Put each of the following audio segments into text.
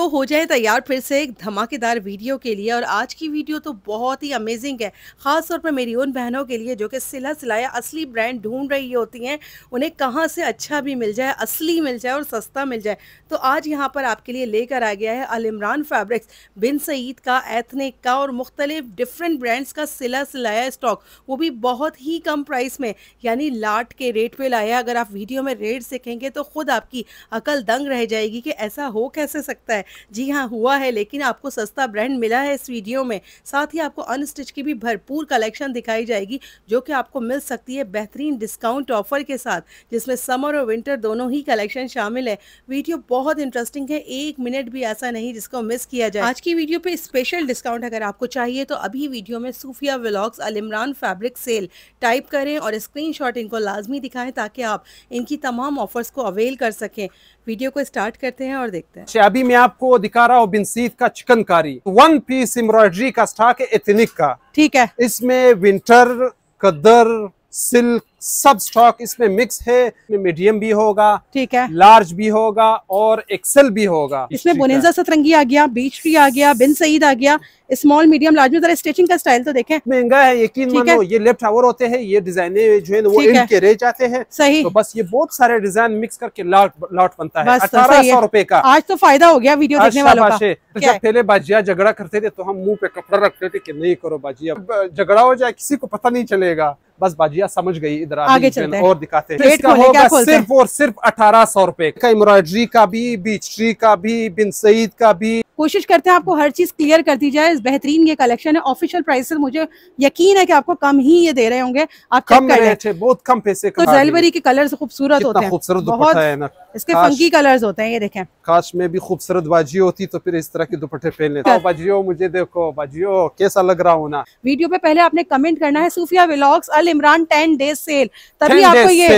तो हो जाए तैयार फिर से एक धमाकेदार वीडियो के लिए और आज की वीडियो तो बहुत ही अमेजिंग है ख़ास तौर पर मेरी उन बहनों के लिए जो कि सिला सिलाया असली ब्रांड ढूंढ रही होती हैं उन्हें कहाँ से अच्छा भी मिल जाए असली मिल जाए और सस्ता मिल जाए तो आज यहाँ पर आपके लिए लेकर आ गया है अलमरान फैब्रिक्स बिन सईद का एथनिक का और मुख्तलिफ डिफरेंट ब्रांड्स का सिला सिलाया स्टॉक वो भी बहुत ही कम प्राइस में यानी लाट के रेट पर लाया अगर आप वीडियो में रेट सीखेंगे तो खुद आपकी अकल दंग रह जाएगी कि ऐसा हो कैसे सकता है जी हाँ हुआ है लेकिन आपको सस्ता ब्रांड मिला है इस वीडियो में साथ ही आपको अनस्टिच की भी भरपूर कलेक्शन दिखाई जाएगी जो कि आपको मिल सकती है बेहतरीन डिस्काउंट ऑफर के साथ जिसमें समर और विंटर दोनों ही कलेक्शन शामिल है वीडियो बहुत इंटरेस्टिंग है एक मिनट भी ऐसा नहीं जिसको मिस किया जाए आज की वीडियो पे स्पेशल डिस्काउंट अगर आपको चाहिए तो अभी वीडियो में Sufiya vlogs Al Imran fabric sale type करें और स्क्रीनशॉट इनको लाजमी दिखाएं ताकि आप इनकी तमाम ऑफर्स को अवेल कर सकें वीडियो को स्टार्ट करते हैं और देखते हैं अच्छा, अभी मैं आपको दिखा रहा हूँ बिनसीत का चिकनकारी वन पीस एम्ब्रॉयडरी का स्टॉक है एथनिक का ठीक है इसमें विंटर कदर सिल्क सब स्टॉक इसमें मिक्स है मीडियम भी होगा ठीक है लार्ज भी होगा और एक्सेल भी होगा इसमें बोनेजा सतरंगी आ गया बीच भी आ गया बिन सईद आ गया स्मॉल मीडियम लार्ज में स्टेचिंग का स्टाइल तो देखें महंगा है यकीन मानो ये लेफ्ट आवर होते हैं ये डिजाइने जो है वो इंड के रह जाते हैं सही तो बस ये बहुत सारे डिजाइन मिक्स करके लॉट लॉट बनता है तो अठारह सौ रूपये का आज तो फायदा हो गया वीडियो देखने वालों का तो जब पहले बाजिया झगड़ा करते थे तो हम मुंह पे कपड़ा रखते थे की नहीं करो बाजिया झगड़ा हो जाए किसी को पता नहीं चलेगा बस बाजिया समझ गई इधर आगे चलते हैं और दिखाते हैं तो इसका होगा सिर्फ और सिर्फ अठारह सौ रूपए का एम्ब्रॉयडरी का भी बीच ट्री का भी बिन सईद का भी कोशिश करते हैं आपको हर चीज़ क्लियर कर दी जाए बेहतरीन ये कलेक्शन है ऑफिशियल प्राइस मुझे यकीन है कि आपको कम ही ये दे रहे होंगे आप कम कर बहुत कम पैसे तो जलवरी के कलर खूबसूरत होते हैं खूबसूरत बहुत है ना इसके फंकी कलर होते हैं ये देखें काश में भी खूबसूरत बाजी होती तो फिर इस तरह के दुपट्टे पहन लेते बाजियो मुझे देखो बाजियो कैसा लग रहा हूँ ना वीडियो पे पहले आपने कमेंट करना है Sufiya vlogs Al Imran ten days sale तभी आपको ये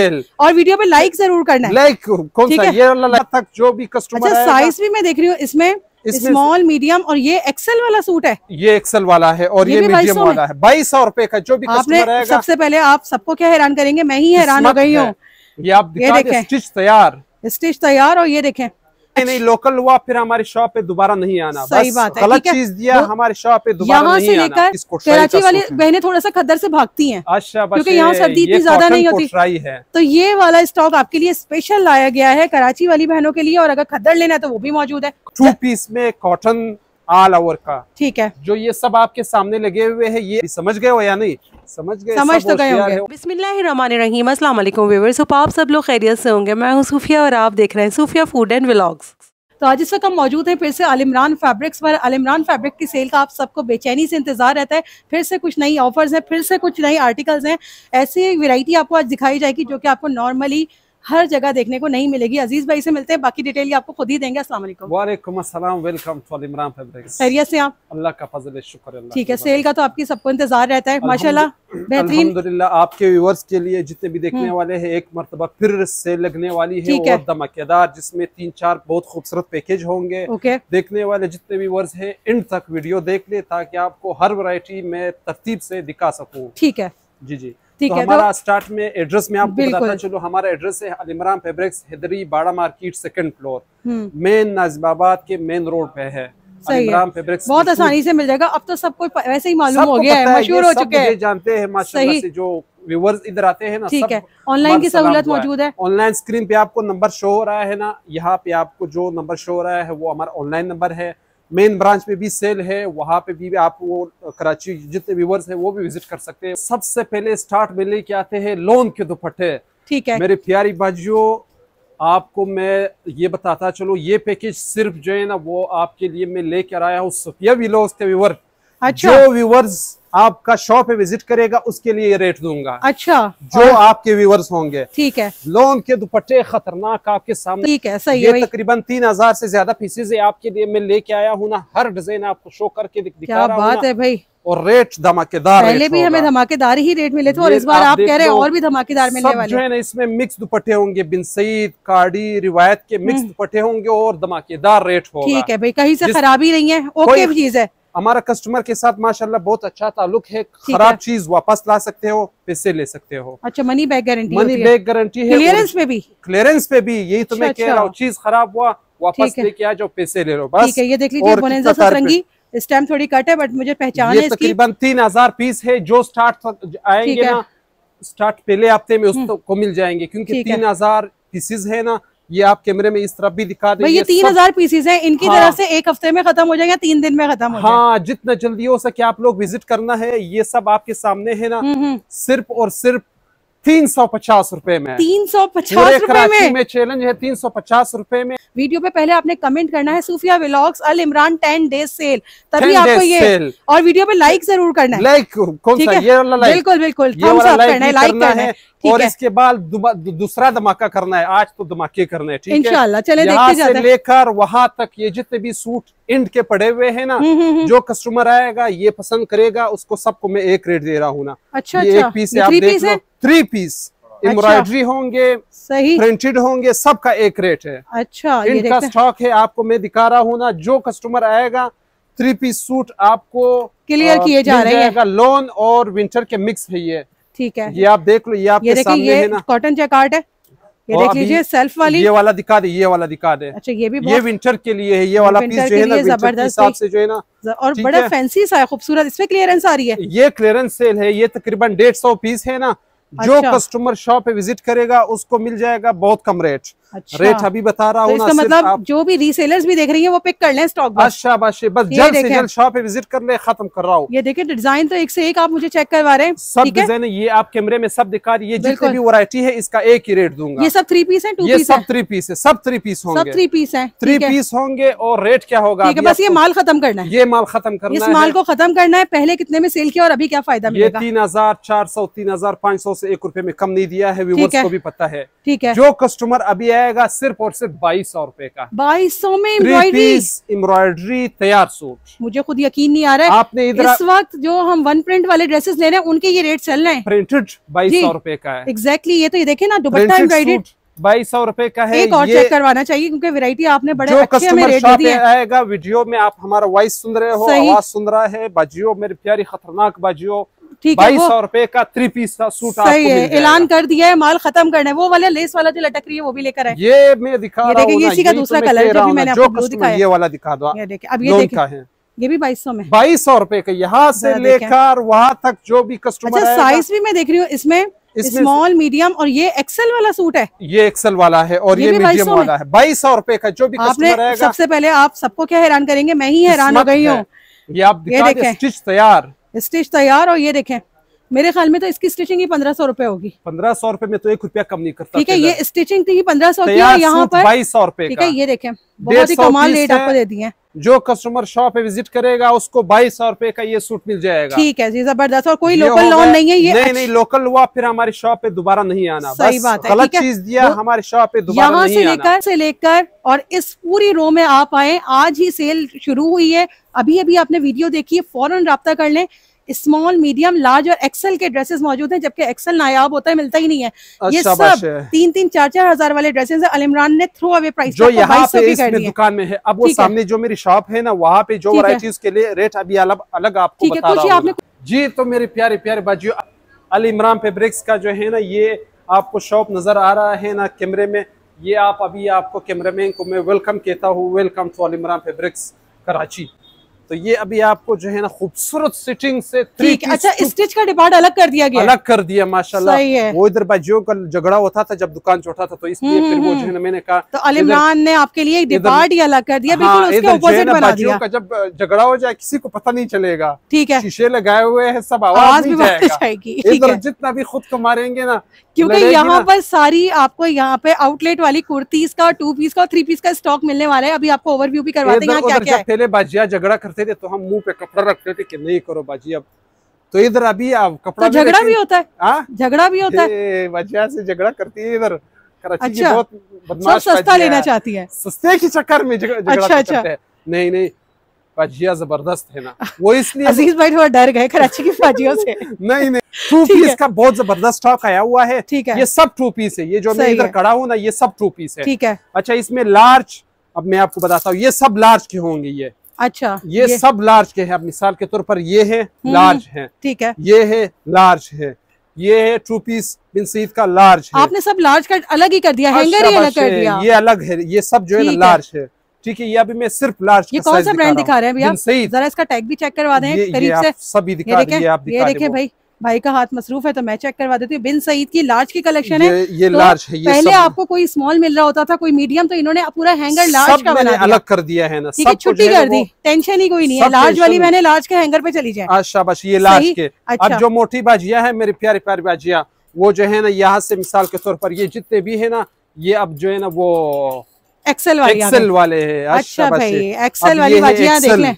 और वीडियो पे लाइक जरूर करना है लाइक कौन सा ये तक जो भी कस्टमर अच्छा, साइज भी मैं देख रही हूँ इसमें स्मॉल मीडियम और ये एक्सेल वाला सूट है ये एक्सेल वाला है और ये, ये मीडियम वाला है बाईस सौ रूपए का जो भी आपने सबसे पहले आप सबको क्या हैरान करेंगे मैं ही हैरान हो गई हूँ ये आप ये देखें स्टिच तैयार स्टिच तैयार और ये देखें नहीं नहीं लोकल हुआ फिर हमारी शॉप पे दोबारा नहीं आना सही बस बात है गलत चीज दिया हमारे शॉप पे दोबारा यहाँ आना लेकर कराची वाली बहनें थोड़ा सा खद्दर से भागती हैं अच्छा क्योंकि यहाँ सर्दी इतनी ज्यादा नहीं होती है तो ये वाला स्टॉक आपके लिए स्पेशल लाया गया है कराची वाली बहनों के लिए और अगर खद्दर लेना है तो वो भी मौजूद है टू पीस में कॉटन ऑल ओवर का ठीक है जो ये सब आपके सामने लगे हुए हैं ये समझ गए हो या नहीं समझ गए समझ तो गए होंगे अस्सलाम वालेकुम व्यूअर्स तो आप सब लोग खैरियत से होंगे मैं हूँ सूफिया और आप देख रहे हैं सूफिया फूड एंड व्लॉग्स तो आज इस वक्त हम मौजूद हैं फिर से अलिमरान फैब्रिक्स पर अलिमरान फैब्रिक की सेल का आप सबको बेचैनी से इंतजार रहता है फिर से कुछ नई ऑफर्स हैं फिर से कुछ नई आर्टिकल्स हैं ऐसी वैरायटी आपको आज दिखाई जाएगी जो कि आपको नॉर्मली हर जगह देखने को नहीं मिलेगी अजीज भाई से मिलते हैं बाकी डिटेल आपको खुद ही देंगे असला वेलकम फैब्रिक्स से आप अल्लाह का फजल शुक्र ठीक है सेल का तो आपकी सबको इंतजार रहता है माशाला बेहतरीन आपके व्यूवर्स के लिए जितने भी देखने हम्म। वाले हैं एक मरतबा फिर सेल लगने वाली है और धमाकेदार जिसमें तीन चार बहुत खूबसूरत पैकेज होंगे देखने वाले जितने भी व्यूवर्स हैं एंड तक वीडियो देख ले ताकि आपको हर वैरायटी में तरतीब से दिखा सकूं ठीक है जी जी ठीक तो है हमारा स्टार्ट तो- में एड्रेस में आपको चलो हमारा एड्रेस है अलिमरान fabrics Haideri Bara market second floor main Najibabad के मेन रोड पे है बहुत आसानी से मिल जाएगा अब तो सबको वैसे ही मालूम हो गया है मशहूर हो चुके हैं जानते हैं सही जो व्यूवर्स इधर आते हैं ना ठीक है ऑनलाइन की सहूलत मौजूद है ऑनलाइन स्क्रीन पे आपको नंबर शो हो रहा है ना यहाँ पे आपको जो नंबर शो हो रहा है वो हमारा ऑनलाइन नंबर है मेन ब्रांच पे भी सेल है वहाँ पे भी आप वो कराची जितने व्यूवर्स हैं वो भी विजिट कर सकते हैं सबसे पहले स्टार्ट में लेके आते हैं लोन के दुपट्टे ठीक है मेरे प्यारी बाजियों आपको मैं ये बताता चलो ये पैकेज सिर्फ जो है ना वो आपके लिए मैं लेकर आया हूँ सुफिया विलोज के व्यूवर्स अच्छा जो व्यूवर्स आपका शॉप पे विजिट करेगा उसके लिए ये रेट दूंगा अच्छा जो आपके व्यूवर्स होंगे ठीक है लोन के दुपट्टे खतरनाक आपके सामने ठीक है सही ये तकरीबन तीन हजार से ज्यादा पीसेज आपके लिए मैं लेके आया हूँ ना हर डिजाइन आपको शो करके दिखा बात है भाई और रेट धमाकेदार पहले भी हमें धमाकेदार ही रेट मिले थे और इस बार आप, आप कह रहे हैं और भी धमाकेदार मिलने वाले जो है ना इसमें मिक्स दुपट्टे होंगे बिन सईद काड़ी रिवायत के मिक्स हम्म। दुपट्टे होंगे और धमाकेदार रेट होगा ठीक है भाई कहीं से खराबी नहीं है ओके चीज है हमारा कस्टमर के साथ माशाल्लाह बहुत अच्छा ताल्लुक है खराब चीज वापस ला सकते हो पैसे ले सकते हो अच्छा money back guarantee money back guarantee है क्लियरेंस पे भी क्लियरेंस पे भी यही तो मैं अच्छा, कह रहा हूँ अच्छा। चीज खराब हुआ वापस लेके आ जाओ पैसे ले लो बस ये देख लीजिए इस टाइम थोड़ी कट है बट मुझे पहचान है तकरीबन तीन हजार पीस है जो स्टार्ट आएंगे ना स्टार्ट पहले हफ्ते में हम्म। उसको मिल जाएंगे क्योंकि तीन हजार पीसेज है ना ये आप कैमरे में इस तरफ भी दिखा दें ये तीन हजार पीसीज है इनकी हाँ, से एक हफ्ते में खत्म हो जाएगा तीन दिन में खत्म हो हाँ जितना जल्दी हो सके आप लोग विजिट करना है ये सब आपके सामने है ना हम्म, हम्म। सिर्फ और सिर्फ तीन सौ पचास रूपए में तीन सौ पचास में, में चैलेंज है तीन सौ पचास रूपए में वीडियो पे पहले आपने कमेंट करना है Sufiya vlogs Al Imran ten days sale तभी आपको ये सेल. और वीडियो पे लाइक जरूर करना है लाइक कौन सा ये वाला लाइक बिल्कुल बिल्कुल थम्स अप करना है लाइक करना है और इसके बाद दूसरा धमाका करना है आज तो धमाके करना है ठीक है यहाँ से लेकर वहां तक ये जितने भी सूट इंड के पड़े हुए हैं ना हम्म, हम्म, हम्म। जो कस्टमर आएगा ये पसंद करेगा उसको सबको मैं एक रेट दे रहा हूँ ना अच्छा, अच्छा। एक पीस आप देख लो थ्री पीस एम्ब्रॉयडरी होंगे सही प्रिंटेड होंगे सबका एक रेट है अच्छा इनका स्टॉक है आपको मैं दिखा रहा हूँ ना जो कस्टमर आएगा थ्री पीस सूट आपको क्लियर किए जा रहे हैं लोन और विंटर के मिक्स है ये ठीक है ये आप देख लो ये आपके ये सामने ये है ना कॉटन जैकार्ड है ये देख लीजिए सेल्फ वाली ये वाला दिखा दे ये वाला दिखा दे अच्छा ये भी ये विंटर के लिए है ये वाला पीस जो है ना जबरदस्त से जो है ना और बड़ा फैंसी सा है खूबसूरत इसमें क्लियरेंस आ रही है ये क्लियरेंस सेल है ये तकरीबन डेढ़ सौ पीस है ना जो कस्टमर अच्छा। शॉप पे विजिट करेगा उसको मिल जाएगा बहुत कम रेट अच्छा। रेट अभी बता रहा हूँ तो मतलब आप... जो भी रीसेलर्स भी देख रही है वो पिक कर लें स्टॉक अच्छा बस जल्द से जल्द शॉप पे विजिट कर ले खत्म कर रहा हूँ ये देखिए डिजाइन तो एक से एक आप मुझे चेक करवा रहे हैं सब डिजाइन है? ये आप कैमरे में सब दिखा रही है जितनी भी वरायटी है इसका एक ही रेट दूंगा ये सब थ्री पीस है टू पीस सब थ्री पीस है सब थ्री पीस होंगे सब थ्री पीस है थ्री पीस होंगे और रेट क्या होगा बस ये माल खत्म करना है ये माल खत्म करना इस माल को खत्म करना है पहले कितने में सेल किया और अभी क्या फायदा ये तीन हजार चार सौ तीन हजार पाँच सौ से एक रुपए में कम नहीं दिया है पता है ठीक है जो कस्टमर अभी है जाएगा सिर्फ और सिर्फ बाईस सौ रूपए का बाईस सौ में एम्ब्रॉयडरी तैयार सूट मुझे खुद यकीन नहीं आ रहा है आपने इधर इस वक्त जो हम वन प्रिंट वाले ड्रेसेस ले रहे हैं उनके ये रेट चल रहे हैं प्रिंटेड बाईस सौ रूपए का है एग्जैक्टली ये तो ये देखे ना दुपट्टा एम्ब्रॉइडेड बाईस सौ रूपए का है एक और चेक करवाना चाहिए क्योंकि वैरायटी आपने बड़े जो रेट दिए आएगा वीडियो में आप हमारा वॉइस सुन रहे हो आवाज सुन रहा है बाजियो मेरी प्यारी खतरनाक बाजियो ठीक है सौ रुपए का थ्री पीस का सूट सही है ऐलान कर दिया है माल खत्म करना है वो वाला लेस वाला जो लटक रही है वो भी लेकर आए ये मैं दिखा ये देखिए इसी का तो दूसरा कलर है मैंने आपको दिखाया ये वाला दिखा दो अब ये देखिए ये भी बाईस सौ में बाईस सौ रूपये का यहाँ से अच्छा, लेकर वहाँ तक जो भी कस्टमर अच्छा साइज भी मैं देख रही हूँ इसमें स्मॉल मीडियम और ये एक्सेल वाला सूट है ये एक्सेल वाला है और ये, ये मीडियम वाला है बाईस सौ रूपये का जो भी आपने सबसे पहले आप सबको क्या हैरान करेंगे मैं ही हैरान हो गई हूँ ये आप ये देखें स्टिच तैयार स्टिच तैयार और ये देखें मेरे ख्याल में तो इसकी स्टिचिंग ही पंद्रह सौ रुपए होगी पंद्रह सौ रुपए में तो एक रुपया कम नहीं करता ठीक है ये स्टिचिंग थी तो पंद्रह सौ रुपया यहाँ पर बाईस सौ रुपए ठीक है ये देखे बहुत ही कमाल रेट आपको दे दिए जो कस्टमर शॉप पे विजिट करेगा उसको बाईस सौ रुपए का ये सूट मिल जाएगा ठीक है जी जबरदस्त और कोई लोकल लोन नहीं है ये नहीं अच्छा। नहीं लोकल हुआ फिर हमारी शॉप पे दोबारा नहीं आना सही बात है गलत चीज दिया हमारी शॉप पे दोबारा यहाँ से लेकर से लेकर और इस पूरी रो में आप आए आज ही सेल शुरू हुई है अभी अभी आपने वीडियो देखी है फौरन रहा कर लें स्मॉल मीडियम लार्ज और एक्सेल के ड्रेसेस मौजूद हैं जबकि एक्सेल नायाब होता है मिलता ही नहीं है अच्छा, ये सब तीन तीन चार चार हजार वाले ड्रेसेस अल इमरान ने थ्रो अवे प्राइस जो तो यहाँ पे इस इसमें दुकान में है अब वो सामने जो मेरी शॉप है ना वहाँ पे जो वराइटीज के लिए रेट अभी अलग अलग आपको जी तो मेरे प्यारे प्यारे बाजी अल इमरान फेब्रिक्स का जो है ना ये आपको शॉप नजर आ रहा है ना कैमरे में ये आप अभी आपको कैमरामैन को मैं वेलकम कहता हूँ welcome to Al Imran fabrics Karachi तो ये अभी आपको जो है ना खूबसूरत सिटिंग से थ्री अच्छा स्टिच का डिपार्ट अलग कर दिया गया अलग कर दिया माशाल्लाह वो इधर बाजियों का झगड़ा होता था जब दुकान छोटा था तो इसलिए हम्म, फिर वो जो हम्म। है ना मैंने कहा तो इमरान ने आपके लिए डिपार्ट ही अलग कर दिया बिल्कुल हाँ, उसके ऑपोजिट बना दिया का जब झगड़ा हो जाए किसी को पता नहीं चलेगा ठीक है शीशे लगाए हुए है सब आवाज भी जाएगी जितना भी खुद को मारेंगे ना क्योंकि यहाँ पर सारी आपको यहाँ पे आउटलेट वाली कुर्तीज का टू पीस का थ्री पीस का स्टॉक मिलने वाला है अभी आपको ओवरव्यू भी करवाते तो हैं क्या क्या पहले बाजिया झगड़ा करते थे तो हम मुंह पे कपड़ा रखते थे कि नहीं करो बाजी अब तो इधर अभी आप कपड़ा तो हाँ? झगड़ा भी होता है झगड़ा भी होता है बाजिया से झगड़ा करती है इधर अच्छा बहुत सस्ता लेना चाहती है सस्ते के चक्कर में अच्छा अच्छा नहीं नहीं फाजिया जबरदस्त है ना वो इसलिए अजीज भाई थोड़ा डर गए कराची की फाजियों से नहीं नहीं टू पीस का बहुत जबरदस्त स्टॉक आया हुआ है ठीक है ये सब टू पीस है ये जो मैं इधर खड़ा हूँ ना ये सब टू पीस है ठीक है अच्छा इसमें लार्ज अब मैं आपको बताता हूँ ये सब लार्ज के होंगे ये अच्छा ये, ये सब लार्ज के हैं अब मिसाल के तौर पर ये है लार्ज हम्म, है ठीक है ये है लार्ज है ये है टू पीस बिनसीद का लार्ज है आपने सब लार्ज का अलग ही कर दिया हैंगर ही अच्छा, अलग कर दिया ये अलग है ये सब जो है ना लार्ज है ठीक है ये अभी मैं सिर्फ लार्ज ये कौन सा ब्रांड दिखा रहे हैं भैया सही जरा इसका टैग भी चेक करवा दें करीब से सभी दिखा ये देखें भाई भाई का हाथ मसरूफ है तो मैं चेक करवा देती हूँ बिन सईद की लार्ज की कलेक्शन है ये तो लार्ज है ये पहले सब... आपको कोई स्मॉल मिल रहा होता था कोई मीडियम तो इन्होंने पूरा हैंगर लार्ज का बना अलग कर दिया है ना सब छुट्टी कर दी टेंशन ही कोई नहीं है लार्ज वाली मैंने लार्ज के हैंगर पे चली जाए अच्छा बस ये लार्ज के अब अच्छा। जो मोटी बाजिया है मेरी प्यारी प्यारी बाजिया वो जो है ना यहाँ से मिसाल के तौर पर ये जितने भी है ना ये अब जो है ना वो एक्सेल वाले एक्सेल अच्छा वाले है अच्छा भाई एक्सेल वाली भाजिया देख लें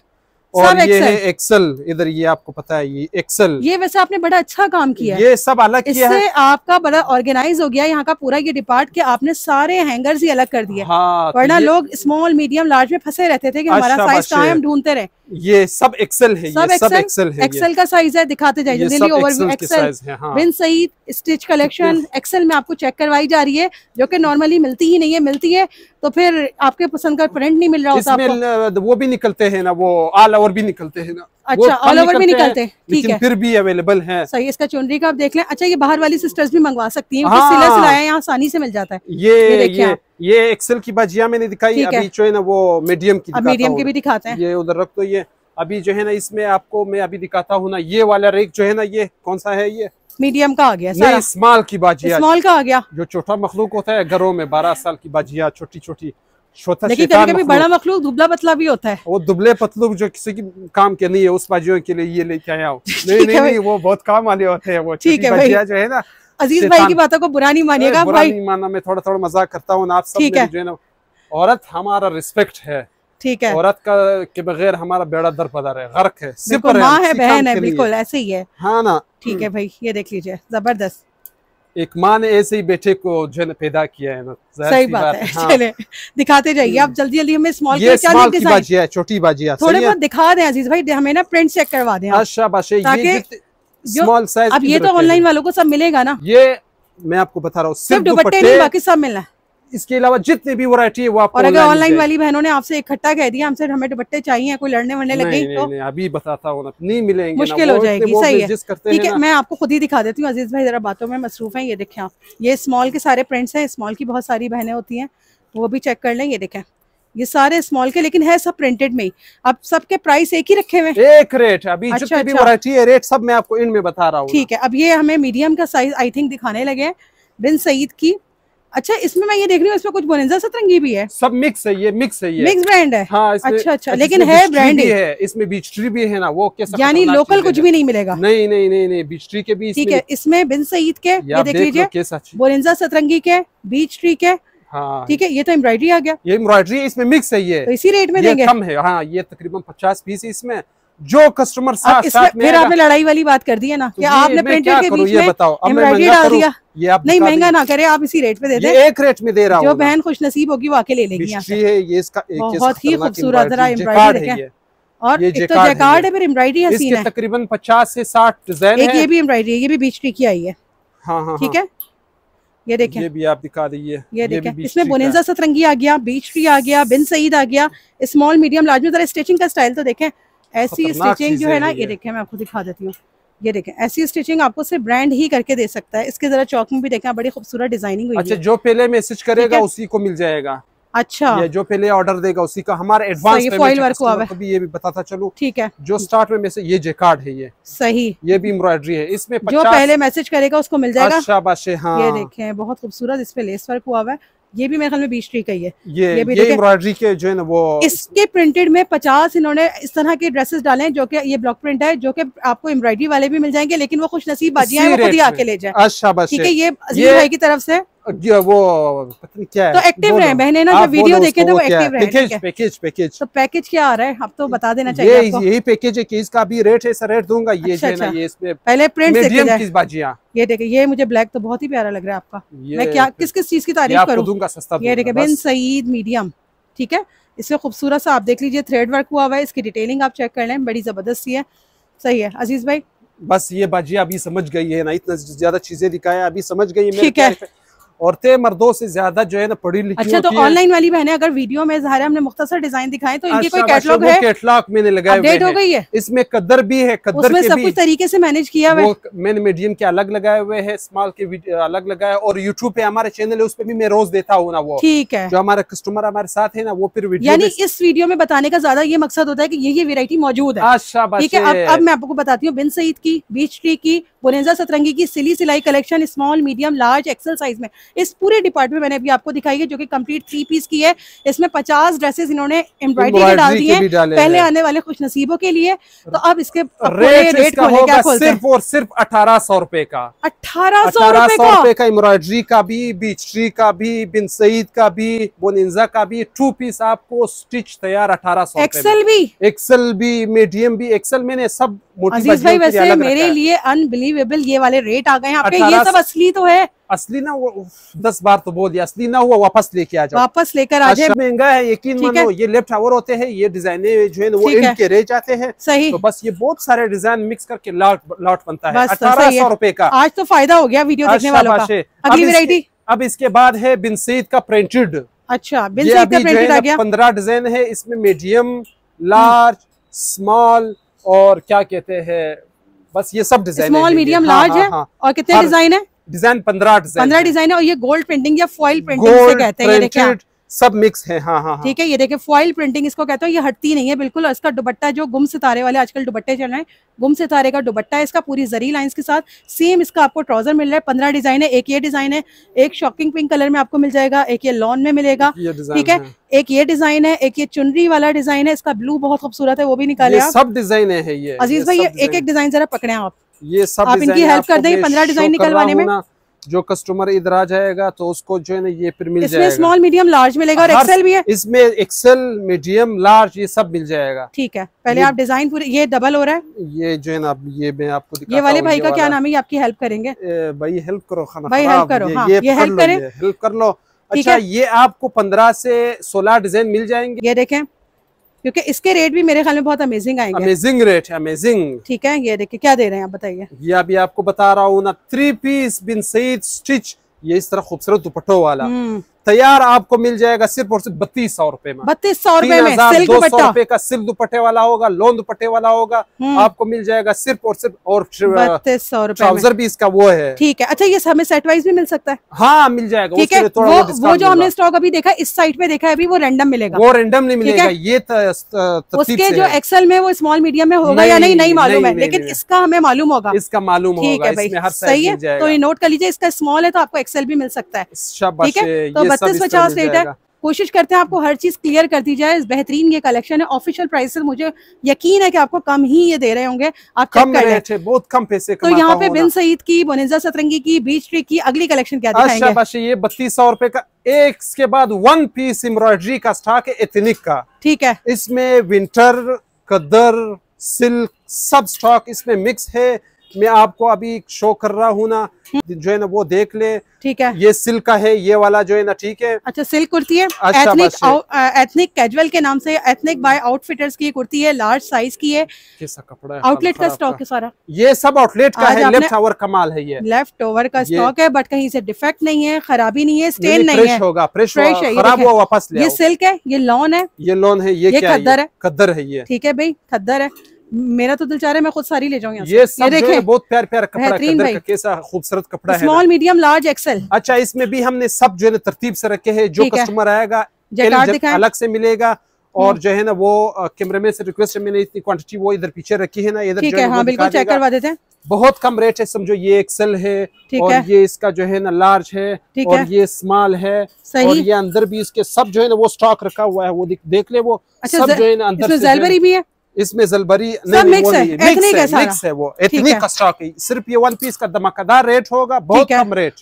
और ये है एक्सेल इधर ये आपको पता है ये एक्सेल ये वैसे आपने बड़ा अच्छा काम किया ये सब अलग किया है आपका बड़ा ऑर्गेनाइज हो गया यहाँ का पूरा ये डिपार्ट के आपने सारे हैंगर्स ही अलग कर दिए हाँ, तो वरना लोग स्मॉल मीडियम लार्ज में फंसे रहते थे कि हमारा साइज कहा हम ढूंढते रहे ये सब एक्सेल है सब ये सब एक्सेल है एक्सेल का साइज है दिखाते जाइए Delhi over XL Bin Saeed stitch collection XL में आपको चेक करवाई जा रही है जो कि नॉर्मली मिलती ही नहीं है मिलती है तो फिर आपके पसंद का प्रिंट नहीं मिल रहा होता आपको वो भी निकलते हैं ना वो ऑल ओवर भी निकलते हैं ना अच्छा ऑल ओवर भी निकलते हैं ठीक है फिर भी अवेलेबल है सही इसका चुनरी का आप देख लें अच्छा ये बाहर वाली सिस्टर्स भी मंगवा सकती है हाँ। सिला सिलाया यहाँ आसानी से मिल जाता है ये ये, ये, एक्सेल की बाजिया मैंने दिखाई अभी जो है ना वो मीडियम की मीडियम की भी दिखाते हैं ये उधर रख दो ये अभी जो है ना इसमें आपको मैं अभी दिखाता हूँ ना ये वाला रेक जो है ना ये कौन सा है ये मीडियम का आ गया सारा स्मॉल की बाजिया स्माल का आ गया जो छोटा मखलूक होता है घरों में बारह साल की बाजिया छोटी छोटी लेकिन कभी कभी बड़ा मखलूक दुबला पतला भी होता है वो दुबले पतलू जो किसी की काम के नहीं है उस के लिए ये लेके आया हूँ नहीं नहीं नहीं वो बहुत काम वाले होते हैं वो ठीक है जो है ना अजीज भाई की बातों को बुरा नहीं मानिएगा भाई नहीं माना मैं थोड़ा थोड़ा मजाक करता हूँ आप जो है ना औरत हमारा रिस्पेक्ट है ठीक है औरत का के बगैर हमारा बेड़ा दर पदर है गर्क है माँ है बहन है बिल्कुल ऐसे ही है हाँ ना ठीक है हम्म। भाई ये देख लीजिए जबरदस्त एक माँ ने ऐसे ही बेटे को जो है पैदा किया है ना सही बात है हाँ। चले दिखाते जाइए आप जल्दी जल्दी हमें स्मॉल ये स्मॉल की बाजी है छोटी बाजी है थोड़े बहुत दिखा दें अजीज भाई हमें ना प्रिंट चेक करवा दें अच्छा बादशाह स्मॉल साइज अब ये तो ऑनलाइन वालों को सब मिलेगा ना ये मैं आपको बता रहा हूँ सिर्फ दुपट्टे नहीं बाकी सब मिलना है इसके अलावा जितने भी वरायटी है वो आपको और अगर ऑनलाइन वाली बहनों ने आपसे इकट्ठा कह दिया हमसे हमें दुपट्टे तो चाहिए कोई लड़ने वड़ने लगे गई तो अभी बताता हूँ नहीं मिलेंगे मुश्किल हो जाएगी सही है ठीक है मैं आपको खुद ही दिखा देती हूँ अजीज भाई जरा बातों में मसरूफ है ये देखे आप ये स्मॉल के सारे प्रिंट्स है स्मॉल की बहुत सारी बहने होती है वो भी चेक कर लें ये देखे ये सारे स्मॉल के लेकिन है सब प्रिंटेड में ही अब सबके प्राइस एक ही रखे हुए एक रेट अभी अच्छा, जितने अच्छा। भी है रेट सब मैं आपको इनमें बता रहा हूँ ठीक है अब ये हमें मीडियम का साइज आई थिंक दिखाने लगे हैं बिन सईद की अच्छा इसमें मैं ये देख रही हूँ इसमें कुछ बोनेजा सतरंगी भी है सब मिक्स है ये मिक्स है ये मिक्स ब्रांड है हाँ अच्छा, अच्छा अच्छा लेकिन है ब्रांड है इसमें बीच ट्री भी है ना वो कैसा यानी लोकल कुछ भी नहीं मिलेगा नहीं नहीं नहीं नहीं बीच ट्री के भी ठीक है इसमें बिन सईद के ये देख लीजिए बोनेजा सतरंगी के बीच ट्री के हाँ ठीक है ये तो एम्ब्रॉयडरी आ गया ये एम्ब्रॉयडरी इसमें मिक्स है ये तो इसी रेट में देंगे कम है हाँ ये तकरीबन पचास पीस इसमें जो कस्टमर साथ साथ फिर आपने लड़ाई वाली बात कर दी है ना कि तो आपने प्रिंटेड के बीच में एम्ब्रॉयडरी डाल दिया ये आप नहीं महंगा ना करे आप इसी रेट पे दे दे एक रेट में दे रहा हूँ जो बहन खुश नसीब होगी वो आके ले लेगी ये इसका बहुत ही खूबसूरत एम्ब्रॉयडरी और ये एक तो जैकार्ड है फिर एम्ब्रॉयडरी हसीन है तकरीबन पचास से साठ डिजाइन एक ये भी एम्ब्रॉयडरी है ये भी बीच की आई है हाँ हाँ ठीक हाँ। है ये देखें ये भी आप दिखा दीजिए ये ये देखें इसमें बोनेजा सतरंगी आ गया बीच फ्री आ गया बिन सईद आ गया स्मॉल मीडियम लार्ज में जरा स्टिचिंग का स्टाइल तो देखें ऐसी स्टिचिंग जो है ना ये देखें मैं आपको दिखा देती हूँ ये देखें ऐसी स्टिचिंग आपको सिर्फ ब्रांड ही करके दे सकता है इसके जरा चौक में भी देखें बड़ी खूबसूरत डिजाइनिंग हुई अच्छा जो पहले मैसेज करेगा उसी को मिल जाएगा अच्छा ये जो पहले ऑर्डर देगा उसी का हमारा एडवांस फॉइल वर्क हुआ है ये भी बताता चलो ठीक है जो स्टार्ट में मैसेज ये जेकार्ड है ये सही ये भी एम्ब्रॉयडरी है इसमें 50... जो पहले मैसेज करेगा उसको मिल जाएगा अच्छा हाँ। ये देखें बहुत खूबसूरत इस पे लेस वर्क हुआ है ये भी मेरे ख्याल में बीस ट्री का ही है ये, ये, भी ये एम्ब्रॉयडरी के जो है ना वो इसके प्रिंटेड में पचास इन्होंने इस तरह के ड्रेसेस डाले हैं जो कि ये ब्लॉक प्रिंट है जो कि आपको एम्ब्रॉयडरी वाले भी मिल जाएंगे लेकिन वो खुश नसीब बाजिया है वो खुद ही आके ले जाए अच्छा ठीक है ये अजीम भाई की तरफ से वो क्या है तो एक्टिव रहे बहने ना जो वीडियो देखे थे वो एक्टिव पैकेज पैकेज पैकेज तो पैकेज क्या आ रहा है आप तो बता देना चाहिए ये यही पैकेज है केस का भी रेट है सर रेट दूंगा ये अच्छा, अच्छा। ये इसमें पहले प्रिंट किस बाजियां ये देखे ये मुझे ब्लैक तो बहुत ही प्यारा लग रहा है आपका मैं क्या किस किस चीज की तारीफ करूँ दूंगा सस्ता ये देखे बिन सईद मीडियम ठीक है इसमें खूबसूरत सा आप देख लीजिए थ्रेड वर्क हुआ हुआ है इसकी डिटेलिंग आप चेक कर लें बड़ी जबरदस्त है सही है अजीज भाई बस ये बाजिया अभी समझ गई है ना इतना ज्यादा चीजें दिखाया अभी समझ गई है ठीक है औरतें मर्दों से ज्यादा जो है ना पढ़ी लिखी अच्छा तो ऑनलाइन वाली बहने अगर वीडियो में जहरा हमने मुख्तर डिजाइन दिखाए तो इनके अच्छा, कोई कैटलॉग अच्छा, है कैटलॉग मैंने लगाया हो गई है इसमें कदर भी है कदर के सब कुछ तरीके से मैनेज किया हुआ मैंने मीडियम के अलग लगाए हुए है स्मॉल के अलग लगाया और यूट्यूब पे हमारे चैनल है उस पर भी मैं रोज देता हूँ ना वो ठीक है जो हमारा कस्टमर हमारे साथ है ना वो फिर यानी इस वीडियो में बताने का ज्यादा ये मकसद होता है की ये वेरायटी मौजूद है अच्छा, ठीक है अब मैं आपको बताती हूँ बिन सईद की बीच ट्री की बोनेजा सतरंगी की सिली सिलाई collection small medium large XL size में इस पूरे डिपार्टमेंट मैंने अभी आपको दिखाई है जो कि कंप्लीट थ्री पीस की है इसमें पचास ड्रेसेस इन्होंने एम्ब्रॉयडरी डाल दी है पहले आने वाले खुश नसीबों के लिए तो अब इसके रेट रेट क्या सिर्फ और सिर्फ अठारह सौ रूपये का अठारह सौ रूपये का एम्ब्रॉयडरी का भी बीचरी का भी बिन सईद का भी बोनिंजा का भी टू पीस आपको स्टिच तैयार अठारह सौ एक्सल भी एक्सल भी मीडियम भी एक्सल मैंने सब अजीज भाई वैसे मेरे लिए अनबिलीवेबल ये वाले रेट आ गए हैं आपके ये सब असली तो है असली ना वो दस बार तो बोल दिया असली ना हुआ वापस लेके आ जाओ वापस लेकर आ जाए महंगा है यकीन मानो ये लेफ्ट आवर होते हैं ये डिजाइने जो है वो इनके के रह जाते हैं सही तो बस ये बहुत सारे डिजाइन मिक्स करके लॉट लॉट बनता है तो अठारह सौ रूपये का आज तो फायदा हो गया वीडियो देखने अच्छा, वालों का अगली वेरायटी अब इसके बाद है बिनसीद का प्रिंटेड अच्छा बिनसीद का प्रिंटेड आ गया पंद्रह डिजाइन है इसमें मीडियम लार्ज स्मॉल और क्या कहते हैं बस ये सब डिजाइन स्मॉल मीडियम लार्ज है हाँ, हाँ, हाँ। और कितने डिजाइन है डिजाइन पंद्रह डिजाइन पंद्रह डिजाइन है और ये गोल्ड पेंटिंग या फॉइल पेंटिंग कहते हैं सब मिक्स है हाँ, हाँ हाँ ठीक है ये देखिए फॉइल प्रिंटिंग इसको कहते हैं ये हटती नहीं है बिल्कुल इसका दुबट्टा जो गुम सितारे वाले आजकल दुबट्टे चल रहे हैं गुम सितारे का दुबट्टा है इसका पूरी जरी लाइंस के साथ सेम इसका आपको ट्राउजर मिल रहा है पंद्रह डिजाइन है एक ये डिजाइन है एक शॉकिंग पिंक कलर में आपको मिल जाएगा एक ये लॉन में मिलेगा ठीक है एक ये डिजाइन है एक ये चुनरी वाला डिजाइन है इसका ब्लू बहुत खूबसूरत है वो भी निकाले सब डिजाइन है ये अजीज भाई ये एक एक डिजाइन जरा पकड़े आप ये सब आप इनकी हेल्प कर देंगे पंद्रह डिजाइन निकलवाने में जो कस्टमर इधर आ जाएगा तो उसको जो है ना ये फिर मिल इसमें जाएगा स्मॉल मीडियम लार्ज मिलेगा और एक्सेल भी है इसमें एक्सेल मीडियम लार्ज ये सब मिल जाएगा ठीक है पहले आप डिजाइन पूरे ये डबल हो रहा है ये जो है ना ये मैं आपको ये वाले भाई का क्या नाम है आपकी हेल्प करेंगे भाई हेल्प करो खाना भाई हेल्प करो ये हेल्प हाँ, करें हेल्प कर लो अच्छा ये आपको पंद्रह से सोलह डिजाइन मिल जाएंगे ये देखें क्योंकि इसके रेट भी मेरे ख्याल में बहुत अमेजिंग आएंगे अमेजिंग रेट है अमेजिंग ठीक है ये देखिए क्या दे रहे हैं आप बताइए ये अभी आपको बता रहा हूँ ना three piece Bin Saeed stitch ये इस तरह खूबसूरत दुपट्टो वाला हम्म। तैयार आपको मिल जाएगा सिर्फ और सिर्फ बत्तीस सौ रुपए में बत्तीस सौ रुपए में दो सौ रुपए का सिल्क दुपट्टे वाला होगा लोन दुपट्टे वाला होगा हम्म। आपको मिल जाएगा सिर्फ और सिर्फ और बत्तीस सौ रुपए ट्राउजर भी इसका वो है ठीक है अच्छा ये हमें सेट वाइज भी मिल सकता है हाँ मिल जाएगा ठीक है वो, जो हमने स्टॉक अभी देखा इस साइड पे देखा है अभी वो रेंडम मिलेगा वो रेंडम नहीं मिलेगा ये उसके जो एक्सेल में वो स्मॉल मीडियम में होगा या नहीं नहीं मालूम है लेकिन इसका हमें मालूम होगा इसका मालूम ठीक है सही है तो ये नोट कर लीजिए इसका स्मॉल है तो आपको एक्सेल भी मिल सकता है ठीक है बत्तीस पचास रेट है कोशिश करते हैं आपको हर चीज क्लियर कर दी जाए बेहतरीन ये कलेक्शन है ऑफिशियल प्राइस मुझे यकीन है कि आपको कम ही ये दे रहे होंगे आप कम कर रहे थे बहुत कम पैसे तो यहाँ पे बिन सईद की बोनिजा सतरंगी की बीच ट्री की अगली कलेक्शन क्या दिखाएंगे अच्छा, ये बत्तीस सौ रुपए का एक के बाद वन पीस एम्ब्रॉयडरी का स्टॉक एथनिक का ठीक है इसमें विंटर कदर सिल्क सब स्टॉक इसमें मिक्स है मैं आपको अभी शो कर रहा हूँ ना जो है ना वो देख ले ठीक है ये सिल्क का है ये वाला जो है ना ठीक है अच्छा सिल्क कुर्ती है अच्छा, एथनिक एथनिक कैजुअल के नाम से एथनिक बाय आउटफिटर्स की कुर्ती है लार्ज साइज की है कैसा कपड़ा है आउटलेट का स्टॉक है सारा ये सब आउटलेट का है लेफ्ट ओवर कमाल है ये लेफ्ट ओवर का स्टॉक है बट कहीं से डिफेक्ट नहीं है खराबी नहीं है स्टेन नहीं है होगा फ्रेश वापस ये सिल्क है ये लॉन है ये लॉन है ये खद्दर है खद्दर है ये ठीक है भाई खद्दर है मेरा तो दिल चाह रहा है मैं खुद सारी ले जाऊँ ये ये देखें बहुत प्यार प्यार कपड़ा कैसा खूबसूरत कपड़ा स्मॉल, है स्मॉल मीडियम लार्ज एक्सेल अच्छा इसमें भी हमने सब जो है तरतीब से रखे है जो कस्टमर आएगा अलग से मिलेगा और हम्म। जो है ना वो कैमरे में से रिक्वेस्ट मैंने इतनी क्वांटिटी वो इधर पीछे रखी है ना इधर हाँ, बिल्कुल चेक करवा देते हैं बहुत कम रेट है समझो ये एक्सेल है और है। ये इसका जो है ना लार्ज है और है। ये स्मॉल है सही। और ये अंदर भी इसके सब जो है ना वो स्टॉक रखा हुआ है वो देख ले वो अच्छा, सब जो है ना अंदर जेलबरी भी है इसमें जलबरी नहीं है, है, है, है वो सिर्फ ये वन पीस का धमाकेदार रेट होगा बहुत कम रेट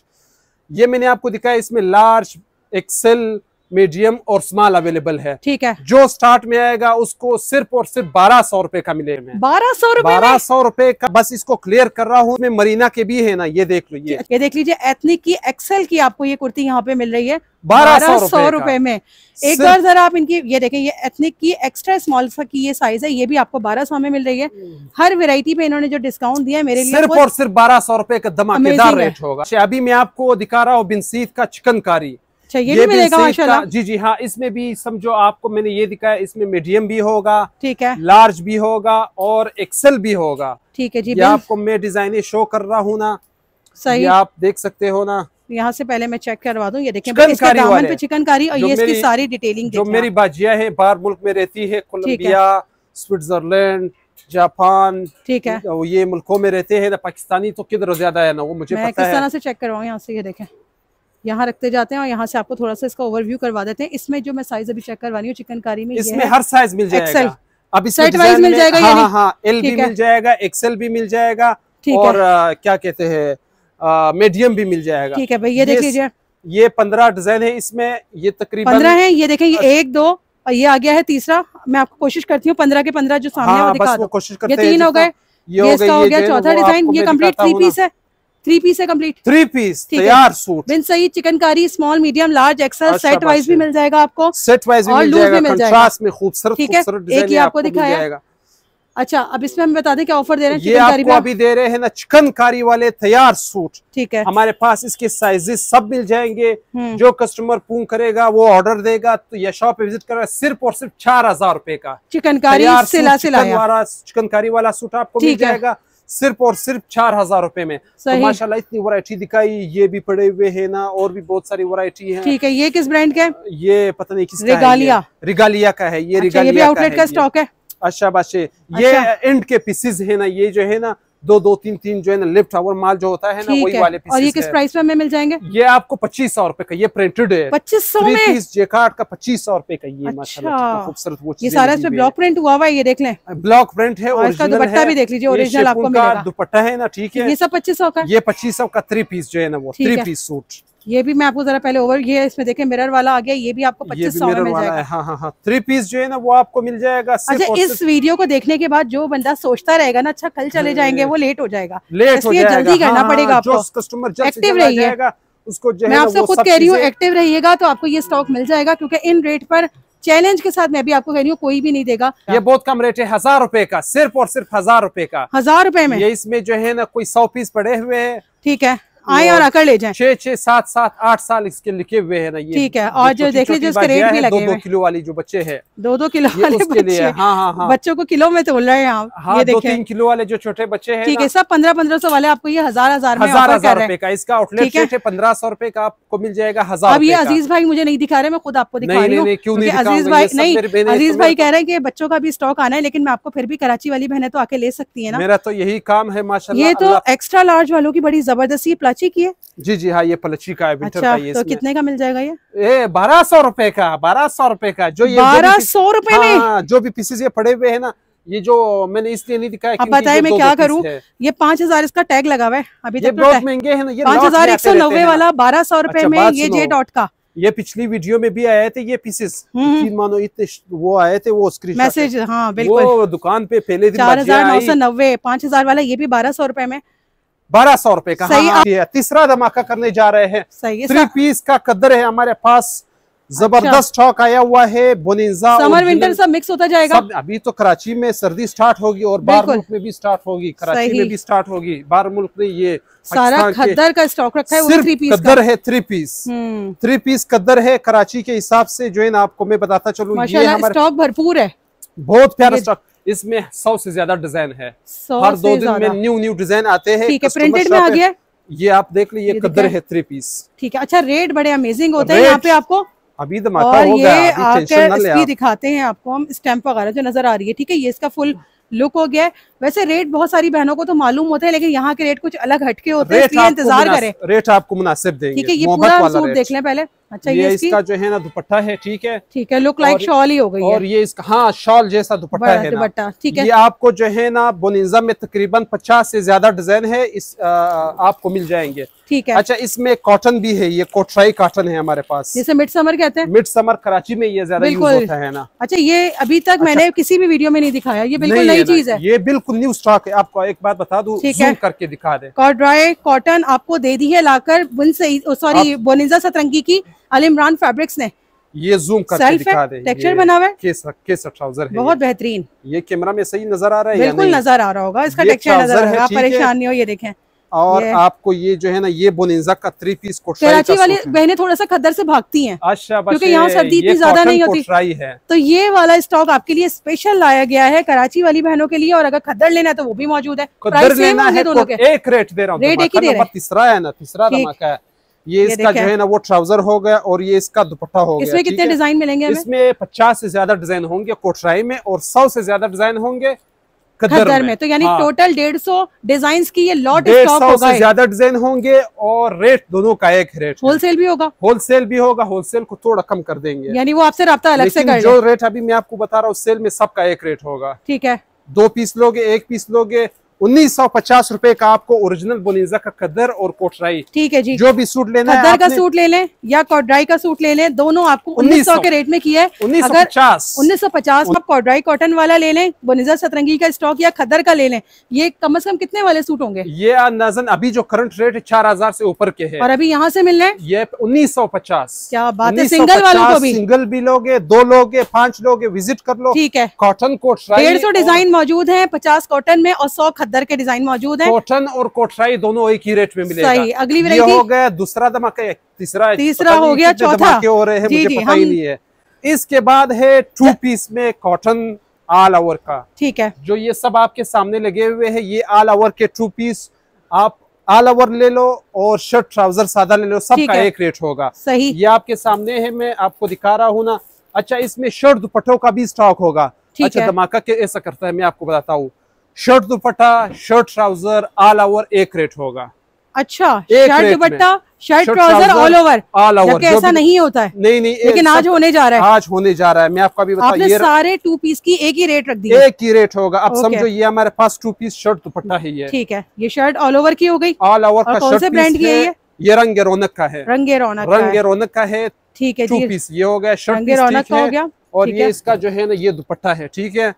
ये मैंने आपको दिखाया इसमें लार्ज एक्सेल मीडियम और स्मॉल अवेलेबल है ठीक है जो स्टार्ट में आएगा उसको सिर्फ और सिर्फ बारह सौ रूपये का मिले में बारह सौ रूपये बारह सौ रूपये का बस इसको क्लियर कर रहा हूँ मरीना के भी है ना ये देख लो ये ये देख लीजिए एथनिक की एक्सेल की आपको ये कुर्ती यहाँ पे मिल रही है बारह सौ रूपये में एक बार जरा आप इनकी ये देखें ये एथनिक की एक्स्ट्रा स्मॉल की ये साइज है ये भी आपको बारह सौ में मिल रही है हर वेरायटी पे इन्होंने जो डिस्काउंट दिया है मेरे लिए सिर्फ और सिर्फ बारह सौ रुपए का धमाकेदार रेट होगा अभी मैं आपको दिखा रहा हूँ बिनसीद का चिकनकारी अच्छा ये, ये भी मिलेगा माशाल्लाह जी जी हाँ इसमें भी समझो आपको मैंने ये दिखाया इसमें मीडियम भी होगा ठीक है लार्ज भी होगा और एक्सेल भी होगा ठीक है जी आपको मैं डिजाइने शो कर रहा हूँ ना सही आप देख सकते हो ना यहाँ से पहले मैं चेक करवा दूँ ये देखिए चिकनकारी और ये इसकी सारी डिटेलिंग जो मेरी बाजिया है बाहर मुल्क में रहती है कोलम्बिया स्विट्जरलैंड जापान ठीक है ये मुल्कों में रहते हैं ना पाकिस्तानी तो किधर ज्यादा है ना वो मुझे पता किस तरह से चेक करवाऊँ यहाँ से ये देखें यहाँ रखते जाते हैं और यहाँ से आपको थोड़ा सा इसका ओवरव्यू करवा देते हैं इसमें जो मैं साइज अभी चेक करवानी हूँ चिकनकारी में इसमें हर साइज मिल जाएगा अभी सेट वाइज मिल जाएगा हाँ हाँ एल भी मिल जाएगा एक्सएल भी मिल जाएगा और क्या कहते हैं मीडियम भी मिल जाएगा ठीक है भाई ये देख लीजिए ये पंद्रह डिजाइन है इसमें ये तकरीबन पंद्रह है ये देखें ये एक दो और ये आ गया है तीसरा मैं आपको कोशिश करती हूँ पंद्रह के पंद्रह जो सामने हाँ, वो दिखा दो कोशिश करते ये तीन हो गए ये इसका हो गया चौथा डिजाइन ये कम्प्लीट थ्री पीस है थ्री पीस है कम्प्लीट थ्री पीस तैयार सूट बिन सही chikankari small medium large XL set wise भी मिल जाएगा आपको सेट वाइज और लूज भी मिल जाएगा में खूबसूरत ठीक है एक ही आपको दिखाया अच्छा अब इसमें हम बता दें क्या ऑफर दे रहे हैं ये आपको अभी दे रहे हैं ना चिकनकारी वाले तैयार सूट ठीक है हमारे पास इसके साइजेस सब मिल जाएंगे हम्म. जो कस्टमर पूंग करेगा वो ऑर्डर देगा तो ये शॉप पे विजिट करेगा सिर्फ और सिर्फ चार हजार रूपए का चिकनकारी सिला सिला चिकनकारी वाला सूट आपको मिल जाएगा सिर्फ और सिर्फ चार हजार रुपए में तो माशाल्लाह इतनी वैरायटी दिखाई ये भी पड़े हुए है ना और भी बहुत सारी वैरायटी है ठीक है ये किस ब्रांड का ये पता नहीं किस रिगालिया रिगालिया का है ये अच्छा, रिगालिया का, स्टॉक है अच्छा बाशे ये एंड अच्छा। के पीसेज है ना ये जो है ना दो दो तीन तीन जो है ना लिफ्ट और माल जो होता है ना वही वाले पीस और ये किस प्राइस में हमें मिल जाएंगे ये आपको पच्चीस सौ रूपये का ये प्रिंटेड है पच्चीस सौ पीस जेकार्ड का पच्चीस सौ रूपये का ये अच्छा। खूबसूरत वो ये सारा इसमें ब्लॉक प्रिंट हुआ हुआ है ये देख लें ब्लॉक प्रिंट है और हाँ, इसका दुपट्टा भी देख लीजिए ओरिजिनल आपको दुपट्टा है ना ठीक है ये सब पच्चीस सौ का ये पच्चीस सौ का थ्री पीस जो है ना वो थ्री पीस सूट ये भी मैं आपको जरा पहले ओवर ये इसमें देखें मिरर वाला आ गया ये भी आपको पच्चीस सौ में हाँ हाँ हाँ थ्री पीस जो है ना वो आपको मिल जाएगा अच्छा इस वीडियो को देखने के बाद जो बंदा सोचता रहेगा ना अच्छा कल चले हम्म। जाएंगे वो लेट हो जाएगा लेट हो जाएगा जल्दी करना हाँ, पड़ेगा आपको कस्टमर एक्टिव रहिएगा उसको मैं आपसे खुद कह रही हूँ एक्टिव रहिएगा तो आपको ये स्टॉक मिल जाएगा क्योंकि इन रेट पर चैलेंज के साथ मैं भी आपको कह रही हूँ कोई भी नहीं देगा ये बहुत कम रेट है हजार रुपए का सिर्फ और सिर्फ हजार रुपए का हजार रुपए में ये इसमें जो है ना कोई सौ पीस पड़े हुए हैं ठीक है आए और अकड़ ले जाए छह छह सात सात आठ साल इसके लिखे हुए है ना ये ठीक है और जो देख लीजिए उसके रेट भी लगे दो दो किलो वाली जो बच्चे है दो दो किलो वाले हाँ हाँ हाँ बच्चों को किलो में तो बोल रहे हैं आप हाँ, ये देखिए तीन किलो वाले जो छोटे बच्चे हैं ठीक है सब पंद्रह पंद्रह सौ वाले आपको ये हजार हजार हजार हजार रुपए का इसका आउटलेट है पंद्रह सौ रुपए का आपको मिल जाएगा हजार अब ये अजीज भाई मुझे नहीं दिखा रहे मैं खुद आपको दिखा रही हूँ अजीज भाई नहीं अजीज तो भाई कह रहे हैं कि बच्चों का भी स्टॉक आना है लेकिन मैं आपको फिर भी कराची वाली बहने तो आके ले सकती है ना मेरा तो यही काम है माशा ये तो एक्स्ट्रा लार्ज वालों की बड़ी जबरदस्ती प्लस पलाची की है जी जी हाँ ये पलाची का है विंटर अच्छा, का ये तो कितने का मिल जाएगा ये ए बारह सौ रूपए का बारह सौ रूपए का जो ये बारह सौ रूपये में हाँ, जो भी पीसेस ये पड़े हुए है ना ये जो मैंने इसलिए नहीं दिखाया अब बताए मैं क्या करूँ ये पाँच हजार इसका टैग लगा हुआ है अभी तक तो बहुत महंगे है ना ये पाँच हजार एक सौ नब्बे वाला बारह सौ रूपए अच्छा, में ये जे डॉट का ये पिछली वीडियो में भी आए थे ये पीसेस हम्म, हम्म। मानो इतने वो आए थे वो स्क्रीन मैसेज हाँ बिल्कुल वो दुकान पे पहले दिन चार हजार नौ सौ नब्बे पाँच हजार वाला ये भी बारह सौ रूपये में बारह सौ रुपए का हाँ, है तीसरा धमाका करने जा रहे हैं थ्री पीस का कदर है हमारे पास अच्छा। जबरदस्त स्टॉक आया हुआ है बोनिजा समर विंटर सब मिक्स होता जाएगा सब अभी तो कराची में सर्दी स्टार्ट होगी और बाहर मुल्क में भी स्टार्ट होगी कराची में भी स्टार्ट होगी बाहर मुल्क में ये सारा खद्दर का स्टॉक रखा है थ्री पीस कदर है three piece three piece khaddar है कराची के हिसाब से जो है ना आपको मैं बताता चलूँ स्टॉक भरपूर है बहुत प्यारा स्टॉक इसमें सौ से ज्यादा डिजाइन है हर दो दिन में न्यू न्यू डिजाइन आते हैं ठीक है प्रिंटेड में आ गया ये आप देख लीजिए कदर है थ्री पीस ठीक है अच्छा रेट बड़े अमेजिंग होते हैं यहाँ पे आपको अभी तो और ये आकर दिखाते हैं आपको हम स्टैंप वगैरह जो नजर आ रही है ठीक है ये इसका फुल लुक हो गया है वैसे रेट बहुत सारी बहनों को तो मालूम होते हैं लेकिन यहाँ के रेट कुछ अलग हटके होते हैं इसलिए इंतजार करें रेट आपको मुनासिब देंगे ठीक है ये पूरा सूट देख लें पहले अच्छा ये, ये इसका जो है ना दुपट्टा है ठीक है ठीक है लुक लाइक शॉल ही हो गई और ये इसका हाँ शॉल जैसा दुपट्टा है दुपट्टा ठीक है ये आपको जो है ना बोनिजा में तकरीबन पचास से ज्यादा डिजाइन है इस आ, आपको मिल जाएंगे ठीक है अच्छा इसमें कॉटन भी है ये कोटराई कॉटन है हमारे पास जैसे मिड समर कहते हैं मिड समर कराची में ये ज्यादा यूज होता है ना अच्छा ये अभी तक अच्छा। मैंने किसी भी वीडियो में नहीं दिखाया ये बिल्कुल नई चीज है ये बिल्कुल न्यू स्टॉक है आपको एक बात बता दू करके दिखा दे कॉटराई कॉटन आपको दे दी है लाकर सॉरी बोनिजा सतरंगी की अल इमरान फैब्रिक्स ने ये जूम कर दिखा रहे टेक्सचर बना हुआ है केस ट्राउजर है बहुत बेहतरीन ये कैमरा में सही नजर आ रहा है बिल्कुल नजर आ रहा होगा इसका टेक्सचर नजर आ आप परेशान नहीं हो ये देखें और ये। आपको ये जो है ना ये बोनेजा का थ्री पीस कराची वाली बहने थोड़ा सा खदर से भागती हैं अच्छा क्योंकि यहाँ सर्दी इतनी ज्यादा नहीं होती है तो ये वाला स्टॉक आपके लिए स्पेशल लाया गया है कराची वाली बहनों के लिए और अगर खदर लेना है तो वो भी मौजूद है तो एक रेट दे रहा हूँ तो तीसरा है ना तीसरा धमाका है ये, ये इसका जो है ना वो ट्राउजर हो गया और ये इसका दुपट्टा हो इसमें गया इसमें कितने डिजाइन मिलेंगे इसमें पचास से ज्यादा डिजाइन होंगे कोटराई में और सौ से ज्यादा डिजाइन होंगे कदर में।, में तो यानी हाँ। टोटल डेढ़ सौ डिजाइन की ये लॉट होगा ज्यादा डिजाइन होंगे और रेट दोनों का एक रेट होलसेल भी होगा होलसेल भी होगा होलसेल को थोड़ा कम कर देंगे यानी वो आपसे रहा अलग से जो रेट अभी मैं आपको बता रहा हूँ सेल में सबका एक रेट होगा ठीक है दो पीस लोगे एक पीस लोगे उन्नीस सौ पचास रूपए का आपको ओरिजिनल बोलिंजा का कदर और कोटराई ठीक है जी जो भी सूट लेना कदर है का सूट ले लें या कोटराई का सूट ले लें दोनों आपको उन्नीस सौ के रेट में किया है उन्नीस सौ पचास उन्नीस सौ पचास आप कोटराई कॉटन वाला ले लें बोनिजा सतरंगी का स्टॉक या खदर का ले लें ये कम अज कम कितने वाले सूट होंगे ये नजन अभी जो करंट रेट चार हजार से ऊपर के है और अभी यहाँ से मिल रहे ये उन्नीस सौ पचास क्या बात है सिंगल वालों को भी सिंगल भी लोगे दो लोगे पांच लोगे विजिट कर लो ठीक है कॉटन कोटराई डेढ़ सौ डिजाइन मौजूद है पचास कॉटन में और सौ खद्दर के डिजाइन मौजूद है कॉटन और कोटराई दोनों एक ही रेट में मिलेगा सही अगली वेरा हो गया दूसरा धमाका तीसरा तीसरा हो गया चौथा हो रहे हैं मुझे है इसके बाद है टू पीस में कॉटन ऑल ओवर का ठीक है जो ये सब आपके सामने लगे हुए हैं ये ऑल ओवर के टू पीस आप ऑल ओवर ले लो और शर्ट ट्राउजर सादा ले लो सबका एक रेट होगा सही ये आपके सामने है मैं आपको दिखा रहा हूँ ना अच्छा इसमें शर्ट दुपट्टों का भी स्टॉक होगा अच्छा धमाका के ऐसा करता है मैं आपको बताता हूँ shirt dupatta shirt trouser all over एक रेट होगा अच्छा shirt dupatta shirt trouser all over all over ऐसा नहीं होता है नहीं नहीं लेकिन आज होने जा रहा है आज होने जा रहा है मैं आपका भी बता ये सारे टू पीस की एक ही रेट रख दी एक ही रेट होगा अब समझो ये हमारे पास टू पीस शर्ट दुपट्टा ही है ठीक है ये शर्ट ऑल ओवर की हो गई ऑल ओवर का कौन से ब्रांड की है ये रंग रौनक का है रंग रौनक रंग रौनक का है ठीक है टू पीस ये हो गया शर्ट रौनक का हो गया और ये इसका जो है ना ये दुपट्टा है ठीक है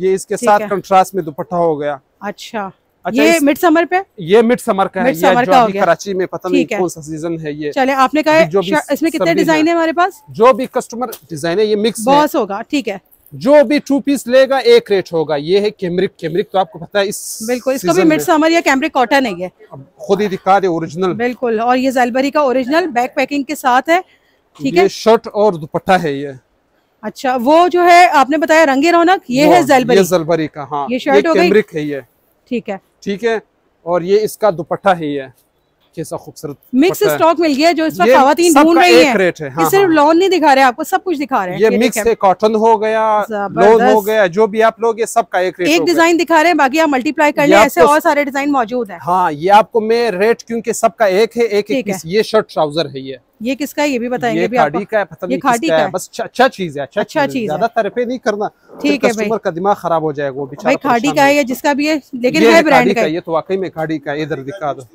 ये इसके साथ कंट्रास्ट में दुपट्टा हो गया अच्छा, अच्छा ये मिड समर पे ये मिड समर का है ये जो अभी कराची में पता नहीं कौन सा सीजन है ये चले आपने कहा जो भी इसमें कितने डिजाइन है हमारे पास जो भी कस्टमर डिजाइन है ये मिक्स बॉस होगा ठीक है जो भी टू पीस लेगा एक रेट होगा ये है कैमरिक कैमरिक तो आपको पता है इस बिल्कुल इसको भी मिड समर या कैमरिक कॉटन है ये खुद ही दिखा दे ओरिजिनल बिल्कुल और ये जेलबरी का ओरिजिनल बैक पैकिंग के साथ है ठीक है शर्ट और दुपट्टा है ये अच्छा वो जो है आपने बताया रंगे रौनक ये है जलबरी ये जलबरी का हाँ ये शर्ट हो गई है ये ठीक है ठीक है और ये इसका दुपट्टा है ये कैसा खूबसूरत मिक्स स्टॉक मिल गया जो इस वक्त खातन ढूंढ रही है, रेट है हाँ, सिर्फ लॉन हाँ। नहीं दिखा रहे आपको सब कुछ दिखा रहे हैं ये, ये मिक्स है कॉटन हो गया लॉन हो गया जो भी आप लोग सबका एक रेट एक डिजाइन दिखा रहे हैं बाकी आप मल्टीप्लाई कर ले ऐसे और सारे डिजाइन मौजूद है हाँ ये आपको मैं रेट क्यूँकी सबका एक है एक ये शर्ट ट्राउजर है ये ये किसका है ये भी बताएंगे ये खाड़ी का है पता नहीं खाड़ी का है बस अच्छा, अच्छा चीज है अच्छा, अच्छा चीज ज्यादा तरफे नहीं करना ठीक है भाई का दिमाग खराब हो जाएगा वो बेचारा खाड़ी का है या जिसका भी है लेकिन है ब्रांड का ये तो वाकई में खाड़ी का इधर दिखा दो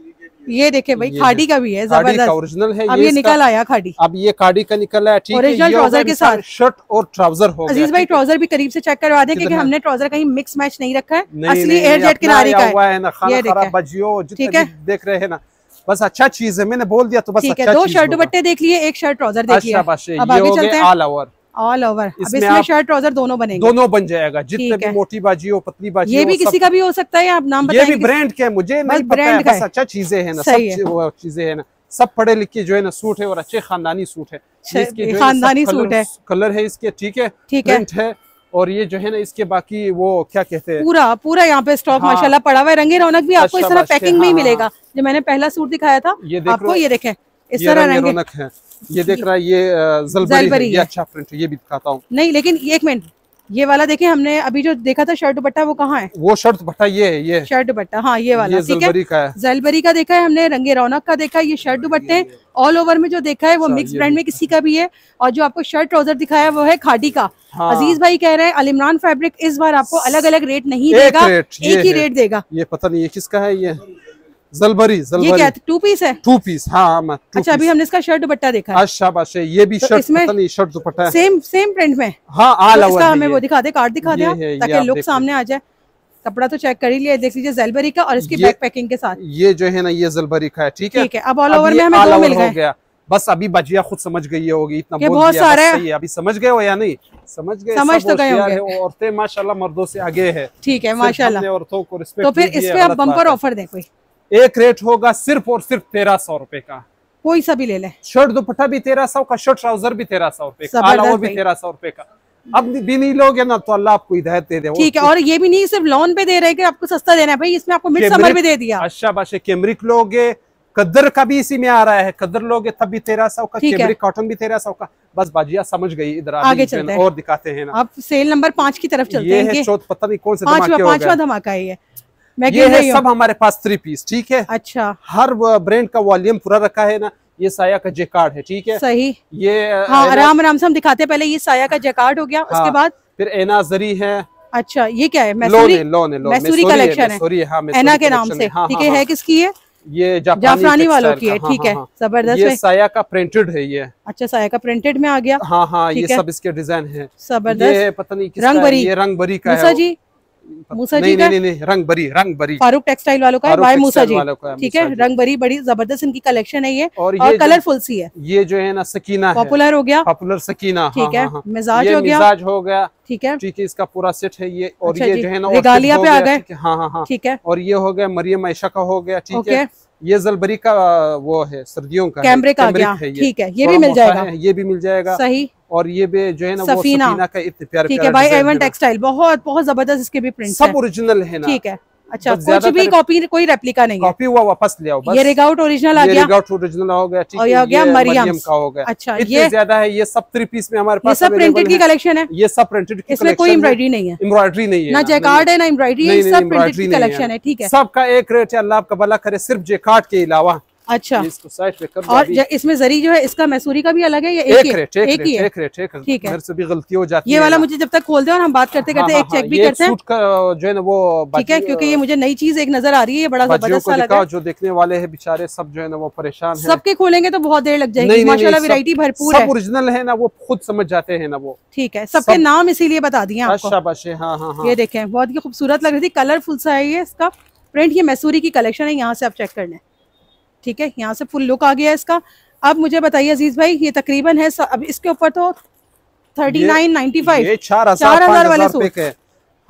ये देखे भाई ये खाड़ी का भी है जबरदस्त ओरिजिनल है अब ये, ये निकल आया खाड़ी अब ये खाड़ी का निकल आया ठीक ओरिजिनल ट्राउजर के साथ शर्ट और ट्राउजर हो अजीज भाई ट्राउजर भी करीब से चेक करवा दें क्योंकि हमने ट्राउजर कहीं मिक्स मैच नहीं रखा है असली एयर जेट किनारे का है ना खाना खराब बजियो ठीक है देख रहे हैं ना बस अच्छा चीज है मैंने बोल दिया तो बस ठीक अच्छा है दो शर्ट दुपट्टे देख लिए एक शर्ट ट्राउजर देख लिया ऑल ओवर अब इसमें शर्ट ट्राउजर दोनों बनेंगे दोनों बन जाएगा जितने भी मोटी बाजी हो पतली बाजी ये भी किसी का भी हो सकता है आप नाम ये भी ब्रांड के मुझे नहीं ब्रांड का अच्छा चीजें है ना सब चीजें है ना सब पढ़े लिखे जो है ना सूट है और अच्छे खानदानी सूट है अच्छा, खानदानी सूट है कलर है इसके ठीक है ठीक है और ये जो है ना इसके बाकी वो क्या कहते हैं पूरा पूरा यहाँ पे स्टॉक हाँ, माशाल्लाह पड़ा हुआ है रंगे रौनक भी आपको इस तरह पैकिंग में ही हाँ, हाँ। मिलेगा जो मैंने पहला सूट दिखाया था आपको ये देखे इस तरह रंगे रौनक है ये देख रहा है ये जलबरी ये अच्छा प्रिंट ये भी दिखाता हूँ नहीं लेकिन एक मिनट ये वाला देखे हमने अभी जो देखा था शर्ट दुपट्टा वो कहाँ है वो शर्ट दुपट्टा ये है ये शर्ट दुपट्टा हाँ ये वाला ठीक है जेलबरी है जलबरी का देखा है हमने रंगे रौनक का देखा है ये शर्ट दुपट्टे ऑल ओवर में जो देखा है वो मिक्स अच्छा, ब्रांड में किसी का भी है और जो आपको शर्ट ट्राउजर दिखाया वो है खाटी का हाँ। अजीज भाई कह रहे हैं अलिमरान फैब्रिक इस बार आपको अलग अलग रेट नहीं देगा एक ही रेट देगा ये पता नहीं ये किसका है ये जलबरी जलबरी ये क्या टू पीस है टू पीस हाँ मैं हाँ, अच्छा अभी हमने इसका शर्ट दुपट्टा देखा अच्छा बात है ये भी तो शर्ट इसमें नहीं shirt dupatta same same print में हाँ आल तो इसका हमें वो दिखा दे कार्ड दिखा दे ताकि लुक सामने आ जाए कपड़ा तो चेक कर ही लिया देख लीजिए जलबरी का और इसकी बैक पैकिंग के साथ ये जो है ना ये जलबरी का है ठीक है अब ऑल ओवर में हमें दो मिल गए बस अभी बजिया खुद समझ गई होगी इतना बोल बहुत सारा है अभी समझ गए हो या नहीं समझ गए समझ तो गए होंगे औरतें माशाल्लाह मर्दों से आगे है ठीक है माशाल्लाह औरतों को रिस्पेक्ट तो फिर इस पे आप बम्पर ऑफर दें कोई एक रेट होगा सिर्फ और सिर्फ तेरह सौ रूपये का कोई सा भी ले ले शर्ट दुपट्टा भी तेरह सौ का शर्ट ट्राउजर भी तेरह सौ रूपये का भी तेरह सौ रूपये का अब भी नहीं लोगे ना तो अल्लाह आपको हिदायत दे दे ठीक है तो- और ये भी नहीं सिर्फ लोन पे दे रहे कि आपको सस्ता देना है भाई इसमें आपको मिड समर भी दे दिया अच्छा बाशे केमरिक लोगे कदर का भी इसी में आ रहा है कदर लोगे तब भी तेरह सौ का केमरिक कॉटन भी तेरह सौ का बस बाजिया समझ गई इधर आगे चलते और दिखाते हैं ना अब सेल नंबर पांच की तरफ चलते हैं पता नहीं कौन सा पांचवा धमाका है ये है सब हमारे पास थ्री पीस ठीक है अच्छा हर ब्रांड का वॉल्यूम पूरा रखा है ना ये साया का जेकार्ड है ठीक है सही ये हाँ आराम आराम से हम दिखाते हैं पहले ये साया का जेकार्ड हो गया हाँ, उसके बाद फिर एना जरी है अच्छा ये क्या है मैसूरी लोन है मैसूरी कलेक्शन है एना हाँ, के नाम से हाँ, हाँ, ठीक है किसकी है ये जाफरानी वालों की है ठीक है जबरदस्त ये साया का प्रिंटेड है ये अच्छा साया का प्रिंटेड में आ गया हाँ हाँ ये सब इसके डिजाइन है जबरदस्त पता नहीं रंग बरी ये रंग बरी का जी मूसा जी नहीं, नहीं, नहीं, रंग बरी रंग बरी फारूक टेक्सटाइल वालों का भाई मूसा जी ठीक है रंग बरी बड़ी जबरदस्त इनकी कलेक्शन है ये और, और कलरफुल सी है ये जो है ना सकीना पॉपुलर हो गया पॉपुलर सकीना हाँ, ठीक है हाँ, हाँ। मिजाज हो गया मिजाज हो गया ठीक है ठीक है इसका पूरा सेट है ये और अच्छा ये जो है ना रिगालिया पे आ गए हाँ हाँ हाँ ठीक है और ये हो गया मरियम ऐशा का हो गया ठीक है ये जलबरी का वो है सर्दियों का कैमरे का ठीक है ये भी मिल जाएगा ये भी मिल जाएगा सही और ये भी जो है ना सफीना, वो सफीना का इतने प्यार ठीक है भाई एवन टेक्सटाइल बहुत बहुत जबरदस्त इसके भी प्रिंट सब ओरिजिनल है ठीक है अच्छा कुछ भी कॉपी कोई रेप्लिका नहीं कॉपी हुआ वापस ले आओ बस ये रिगाउट ओरिजिनल आ गया रिगाउट ओरिजिनल हो गया ठीक है ये हो गया मरियम का हो गया अच्छा ये ज्यादा है ये सब थ्री पीस में हमारे पास सब प्रिंटेड की कलेक्शन है ये सब प्रिंटेड की इसमें कोई एम्ब्रॉयडरी नहीं है एम्ब्रॉयडरी नहीं है ना जैकार्ड है ना एम्ब्रॉयडरी सब प्रिंटेड की कलेक्शन है ठीक है सबका एक रेट है अल्लाह आपका भला करे सिर्फ जैकार्ड के अलावा अच्छा इसको साइड पे कर और इसमें जरी जो है इसका मैसूरी का भी अलग है या एक, एक, रेट, एक, एक ही एक ठीक है से भी गलती हो जाती ये वाला मुझे जब तक खोलते हैं और हम बात करते हाँ, करते हाँ, एक चेक हाँ, भी करते हैं जो है वो ठीक है क्योंकि ये मुझे नई चीज एक नजर आ रही है बड़ा जबरदस्त जो देखने वाले है बेचारे सब जो है ना वो परेशान सबके खोलेंगे तो बहुत देर लग जाएगी माशाला वेरायटी भरपूर ओरिजिनल है ना वो खुद समझ जाते हैं ना वो ठीक है सबके नाम इसीलिए बता दिए ये देखे बहुत ही खूबसूरत लग रही थी कलरफुल सा है ये इसका प्रिंट ये मैसूरी की कलेक्शन है यहाँ से आप चेक कर लें ठीक है यहाँ से फुल लुक आ गया इसका अब मुझे बताइए अजीज भाई ये तकरीबन है अब इसके ऊपर तो थर्टी नाइन नाइनटी फाइव चार हजार वाले सूट है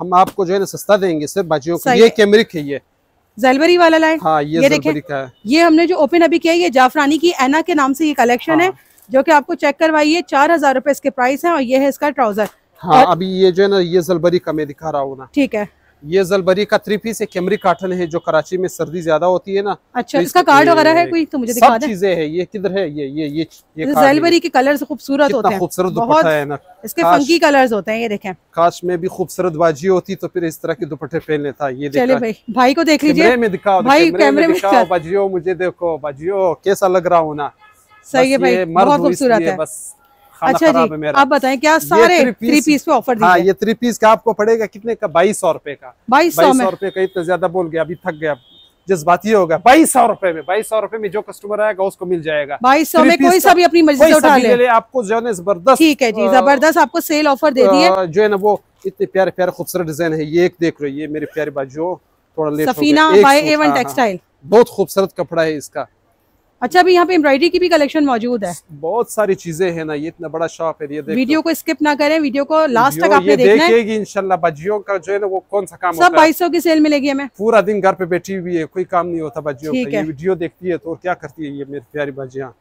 हम आपको जो है ना सस्ता देंगे सिर्फ बाजियों को ये कैमरिक है ये जलबरी वाला लाए हाँ, ये, ये है। ये हमने जो ओपन अभी किया ये जाफरानी की एना के नाम से ये कलेक्शन हाँ। है जो कि आपको चेक करवाइए चार हजार रूपए इसके प्राइस है और ये है इसका ट्राउजर हाँ और... अभी ये जो है ना ये जलबरी का मैं दिखा रहा हूँ ना ठीक है ये जलबरी का थ्री पीस एक कैमरी काटन है जो कराची में सर्दी ज्यादा होती है ना अच्छा तो इसका कार्ड वगैरह है कोई तो मुझे सब चीजें है ये किधर है ये ये ये, ये जलबरी के कलर्स खूबसूरत होते हैं खूबसूरत दुपट्टा है ना इसके फंकी कलर्स होते हैं ये देखें काश में भी खूबसूरत बाजी होती तो फिर इस तरह के दुपट्टे पहन लेता ये चले भाई भाई को देख लीजिए मैं दिखाओ भाई कैमरे में दिखाओ बाजियो मुझे देखो बाजियो कैसा लग रहा हूँ ना सही है भाई बहुत खूबसूरत है बस अच्छा जी आप बताएं क्या सारे थ्री पीस पे ऑफर हाँ ये थ्री पीस का आपको पड़ेगा कितने का बाईस सौ रुपए का बाईस सौ रूपये का इतना ज्यादा बोल गया अभी थक गया ये होगा बाईस सौ रुपए में बाईस सौ रुपए में जो कस्टमर आएगा उसको मिल जाएगा बाईस सौ में कोई सा भी अपनी मर्जी उठा ले।, आपको जो है जबरदस्त ठीक है जी जबरदस्त आपको सेल ऑफर दे दी है जो है ना वो इतने प्यारे प्यारे खूबसूरत डिजाइन है ये एक देख रहे ये मेरे प्यारे बाजू थोड़ा लेना हाँ, हाँ। बहुत खूबसूरत कपड़ा है इसका अच्छा अभी यहाँ पे एम्ब्रॉयडरी की भी कलेक्शन मौजूद है बहुत सारी चीजें हैं ना ये इतना बड़ा शॉप है ये वीडियो को स्किप ना करें वीडियो को लास्ट तक आपने देखना है इंशाल्लाह बजियों का जो है ना वो कौन सा काम सब बाईस की सेल मिलेगी हमें पूरा दिन घर पे बैठी हुई है कोई काम नहीं होता बजियों का वीडियो देखती है तो क्या करती है ये मेरी प्यारी बजिया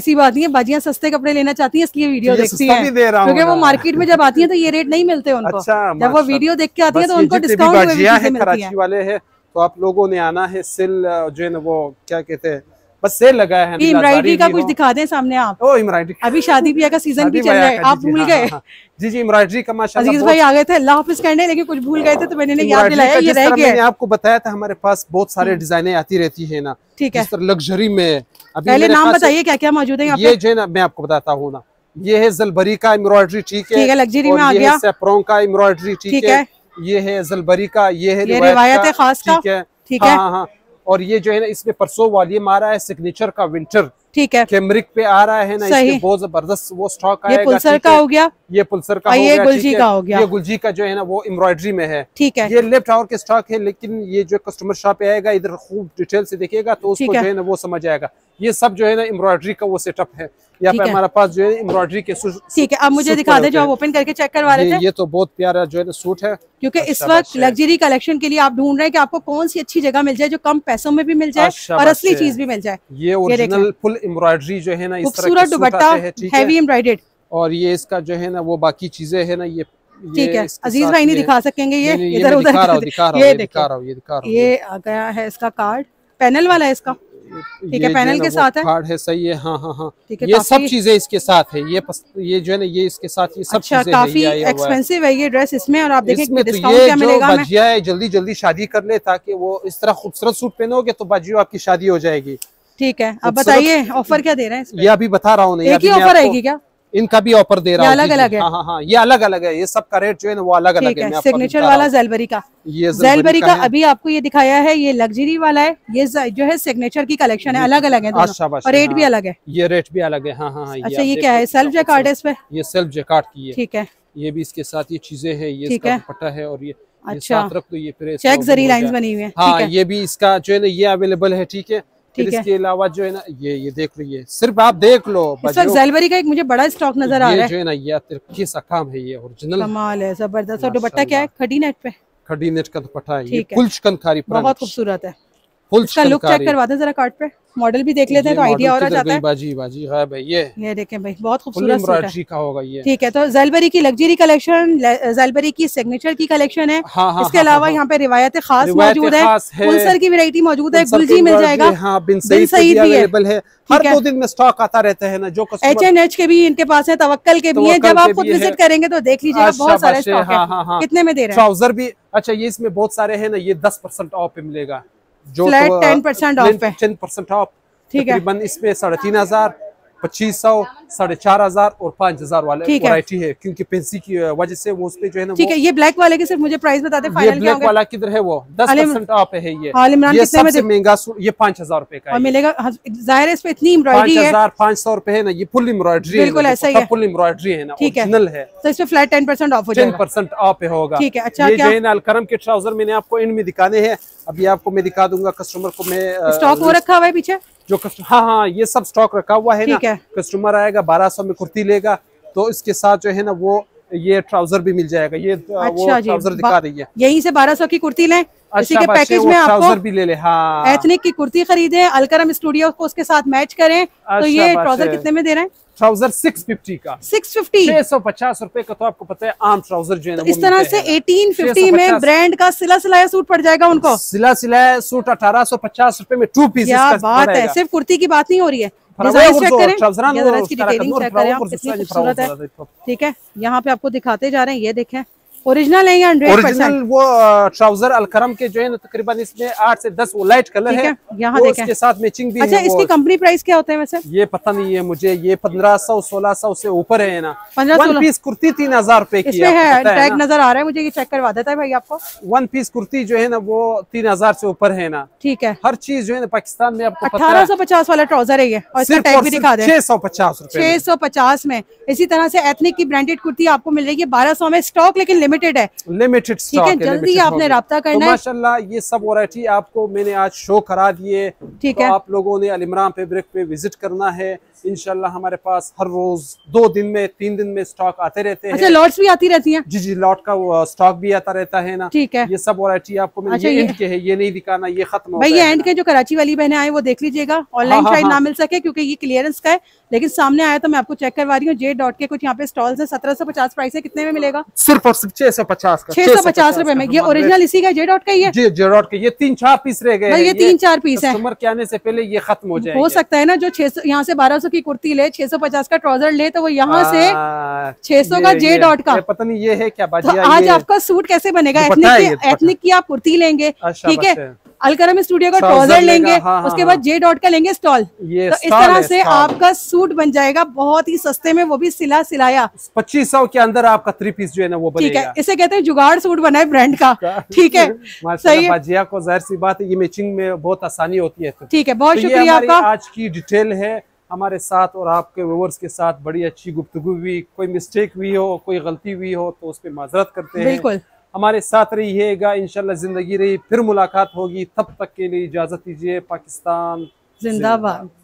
ऐसी बात नहीं है बाजिया सस्ते कपड़े लेना चाहती हैं इसलिए वीडियो तो तो देखती हैं क्योंकि वो मार्केट में जब आती हैं तो ये रेट नहीं मिलते उनको अच्छा, जब वो वीडियो देख के आती हैं तो उनको डिस्काउंट वाले हैं तो आप लोगों ने आना है सिल जो है ना वो क्या कहते हैं बस सेल लगा है एम्ब्रॉयडरी का कुछ दिखा दें सामने आप ओ एम्ब्रॉयडरी अभी शादी ब्याह का सीजन भी चल रहा है आप भूल हाँ, गए हाँ, हाँ। जी जी एम्ब्रॉयडरी का माशाल्लाह अजीज भाई आ गए थे अल्लाह हाफिज कहने लेकिन कुछ भूल गए थे तो मैंने याद दिलाया ये रह गया आपको बताया था हमारे पास बहुत सारे हम्म। डिजाइने आती रहती है ना ठीक है लग्जरी में पहले नाम बताइए क्या क्या मौजूद है ये जो है ना मैं आपको बताता हूँ ना ये है जलबरी का एम्ब्रॉयडरी ठीक है ठीक है लग्जरी में आ गया सेप्रों का एम्ब्रॉयडरी ठीक है ये है जलबरी का ये है रिवायत खास का ठीक है ठीक है हाँ हाँ और ये जो है ना इसमें परसों वाली मारा है सिग्नेचर का विंटर ठीक है कैमरिक पे आ रहा है ना इसमें बहुत जबरदस्त वो स्टॉक ये पुलसर का हो गया ये पुलसर का ये गुलजी का हो गया ये गुलजी का जो है ना वो एम्ब्रॉयडरी में है ठीक है ये लेफ्ट आवर के स्टॉक है लेकिन ये जो कस्टमर शॉप पे आएगा इधर खूब डिटेल से देखेगा तो उसको जो है ना वो समझ आएगा ये सब जो है ना एम्ब्रॉयडरी का वो सेटअप है यहाँ पे हमारे पास जो है एम्ब्रॉयडरी के सूट ठीक है अब मुझे दिखा दे जो आप ओपन करके चेक करवा रहे थे ये तो बहुत प्यारा जो है सूट है क्योंकि इस अच्छा वक्त लग्जरी कलेक्शन के लिए आप ढूंढ रहे हैं कि आपको कौन सी अच्छी जगह मिल जाए जो कम पैसों में भी मिल जाए अच्छा और असली चीज भी मिल जाए ये ओरिजिनल फुल एम्ब्रॉयडरी जो है ना खूबसूरत दुपट्टा हैवी एम्ब्रॉयडेड और ये इसका जो है ना वो बाकी चीजें है ना ये ठीक है अजीज भाई नहीं दिखा सकेंगे ये इधर उधर ये दिखा रहा हूँ ये दिखा रहा हूँ ये आ गया है इसका कार्ड पैनल वाला है इसका ठीक है पैनल के साथ है कार्ड है सही है हाँ हाँ हाँ ये सब चीजें इसके साथ है ये ये जो है ना ये इसके साथ ये सब अच्छा, काफी एक्सपेंसिव है ये ड्रेस इसमें और आप देखिए तो भजिया है जल्दी जल्दी शादी कर ले ताकि वो इस तरह खूबसूरत सूट पहनोगे तो बाजियो आपकी शादी हो जाएगी ठीक है अब बताइए ऑफर क्या दे रहे हैं ये अभी बता रहा हूँ ऑफर आएगी क्या इनका भी ऑफर दे रहा हूँ अलग अलग है हाँ हाँ, हाँ ये अलग अलग है ये सब का रेट जो है वो अलग अलग है सिग्नेचर वाला जेलबरी का ये जेलबरी का अभी आपको ये दिखाया है ये लग्जरी वाला है ये जो है सिग्नेचर की कलेक्शन है अलग अलग है अच्छा, अच्छा रेट हाँ। भी अलग है ये रेट भी अलग है हाँ हाँ, हाँ अच्छा ये क्या है सेल्फ जेकार्ड है इस ये सेल्फ जेकार्ड की ठीक है ये भी इसके साथ ये चीजें है ये पट्टा है और ये अच्छा ये तो ये चेक जरी लाइन बनी हुई है हाँ ये भी इसका जो है ना ये अवेलेबल है ठीक है ठीक है इसके अलावा जो है ना ये ये देख लो ये सिर्फ आप देख लो इस वक्त का एक मुझे बड़ा स्टॉक नजर आ रहा है जो है ना ये सा काम है ये ओरिजिनल कमाल है जबरदस्त और दुपट्टा क्या है खड़ी नेट पे खड़ी नेट का दुपट्टा है ये कुल चिकनकारी बहुत खूबसूरत है फुल इसका लुक चेक करवा दे जरा कार्ड पे मॉडल भी देख लेते हैं तो आइडिया तो और आ जाता है बाजी बाजी गायब हाँ भाई ये ये देखें भाई बहुत खूबसूरत का होगा ये ठीक है तो जैलबरी की लग्जरी कलेक्शन जैलबरी की सिग्नेचर की कलेक्शन है हाँ, हाँ, इसके हाँ, अलावा हाँ, हाँ, यहाँ पे रिवायत खास मौजूद है पुलसर की वेरायटी मौजूद है गुलजी मिल जाएगा अवेलेबल है हर दो दिन में स्टॉक आता रहता है ना जो एच एन एच के भी इनके पास है तवक्ल के भी है जब आप खुद विजिट करेंगे तो देख लीजिएगा अच्छा, बहुत सारे स्टॉक है कितने में दे रहे हैं ट्राउजर भी अच्छा ये इसमें बहुत सारे है ना ये दस परसेंट ऑफ पे मिलेगा जो ten percent off ten percent off ठीक है इसमें साढ़े तीन हजार पच्चीस सौ साढ़े चार हजार और पांच हजार वाले वरायटी है क्योंकि पेंसी की वजह से वो उस पर जो है ना ठीक है ये ब्लैक वाले के सिर्फ मुझे प्राइस बता दे ये ब्लैक वाला किधर है वो दस परसेंट आप है ये हाँ, सबसे महंगा ये पांच हजार रूपए का मिलेगा हाँ, इस पे इतनी एम्ब्रॉयडरी है हजार पांच सौ रूपए है ना ये फुल एम्ब्रॉयडरी बिल्कुल ऐसा ही फुल एम्ब्रॉयडरी है ना ठीक है तो इसमें flat ten percent off ten percent off होगा ठीक है अच्छा ये जो है ना अलकरम के ट्राउजर मैंने आपको इनमें दिखाने हैं अभी आपको मैं दिखा दूंगा कस्टमर को मैं स्टॉक वो रखा हुआ है पीछे जो कस्टमर हाँ हाँ ये सब स्टॉक रखा हुआ है ना है। कस्टमर आएगा बारह सौ में कुर्ती लेगा तो इसके साथ जो है ना वो ये ट्राउजर भी मिल जाएगा ये अच्छा वो ट्राउजर दिखा रही है यही से बारह सौ की कुर्ती लें अच्छा, के पैकेज में आपको भी ले ले हाँ एथनिक की कुर्ती खरीदे अलकरम स्टूडियो को उसके साथ मैच करें तो अच्छा, ये ट्राउजर कितने में दे रहे हैं ट्राउजर 650 का 650 पचास रूपए का तो आपको पता है आम ट्राउजर जो है तो इस तरह से 1850 में ब्रांड का सिला सिलाया सूट पड़ जाएगा उनको सिला सिलाया सूट अठारह सौ पचास रूपए में टू पीस क्या बात है सिर्फ कुर्ती की बात नहीं हो रही है ठीक है यहाँ पे आपको दिखाते जा रहे हैं ये देखें ओरिजिनल है ओरिजिनल वो ट्राउजर अलकरम के जो है ना तो तकरीबन इसमें आठ से दस वो लाइट कलर है यहाँ तो साथ मैचिंग भी अच्छा, है इसकी कंपनी प्राइस क्या होता है वैसे ये पता नहीं है मुझे ये पंद्रह सौ सोलह सौ से ऊपर है ना वन पीस कुर्ती तीन हजार रूपए की है टैग नजर आ रहा है मुझे ये चेक करवा देता है भाई आपको वन पीस कुर्ती जो है ना वो तीन हजार से ऊपर है ना ठीक है हर चीज जो है ना पाकिस्तान में आपको अठारह सौ पचास वाला ट्राउजर है ये और इसका टैग भी दिखा दे छह सौ पचास छह सौ पचास में इसी तरह से एथनिक की ब्रांडेड कुर्ती आपको मिल रही है बारह सौ में स्टॉक लेकिन लिमिटेड है लिमिटेड ठीक है जल्दी आपने रहा करना तो है माशाल्लाह ये सब वरायटी आपको मैंने आज शो करा दिए ठीक तो है आप लोगों ने अलिमरान फेब्रिक पे विजिट करना है इनशाला हमारे पास हर रोज दो दिन में तीन दिन में स्टॉक आते रहते अच्छा, हैं अच्छा लॉट्स भी आती रहती हैं जी जी लॉट का स्टॉक uh, भी आता रहता है ना ठीक है ये सब वरायटी आपको मैंने अच्छा, ये, ये ये, के है ये नहीं दिखाना ये खत्म भाई ये एंड के जो कराची वाली बहने आए वो देख लीजिएगा ऑनलाइन हाँ, शायद हाँ, ना हाँ। मिल सके क्योंकि ये क्लियरेंस का है लेकिन सामने आया तो मैं आपको चेक करवा रही हूँ जे डॉट के कुछ यहाँ पे स्टॉल है सत्रह प्राइस है कितने में मिलेगा सिर्फ और सिर्फ छह सौ पचास छह सौ पचास रूपए में ये ओरिजिनल इसी का जे का ही है जी जे का ये तीन चार पीस रह गए हाँ, ये तीन चार पीस है उम्र के आने से पहले ये खत्म हो जाए हो सकता है ना जो छह सौ यहाँ से बारह सौ की कुर्ती ले छह सौ पचास का ट्राउजर ले तो वो यहाँ से हाँ, छह सौ का जे डॉट का पता नहीं ये है क्या तो बात आज आपका सूट कैसे बनेगा एथनिक तो की आप कुर्ती लेंगे अच्छा, ठीक है अलकरम स्टूडियो का ट्राउजर लेंगे हाँ, हाँ, उसके हाँ। बाद जे डॉट का लेंगे स्टॉल तो इस तरह से आपका सूट बन जाएगा बहुत ही सस्ते में वो भी सिला सिलाया पच्चीस सौ के अंदर आपका थ्री पीस जो है ना वो ठीक है इसे कहते हैं जुगाड़ सूट बनाए ब्रांड का ठीक है सही को जाहिर सी बात है ये मैचिंग में बहुत आसानी होती है ठीक है बहुत तो शुक्रिया आपका आज की डिटेल है हमारे साथ और आपके व्यूवर्स के साथ बड़ी अच्छी गुफ्तगु हुई कोई मिस्टेक हुई हो कोई गलती हुई हो तो उस पर माजरत करते हैं बिल्कुल हमारे साथ रहिएगा इंशाल्लाह ज़िंदगी रही फिर मुलाकात होगी तब तक के लिए इजाज़त दीजिए पाकिस्तान जिंदाबाद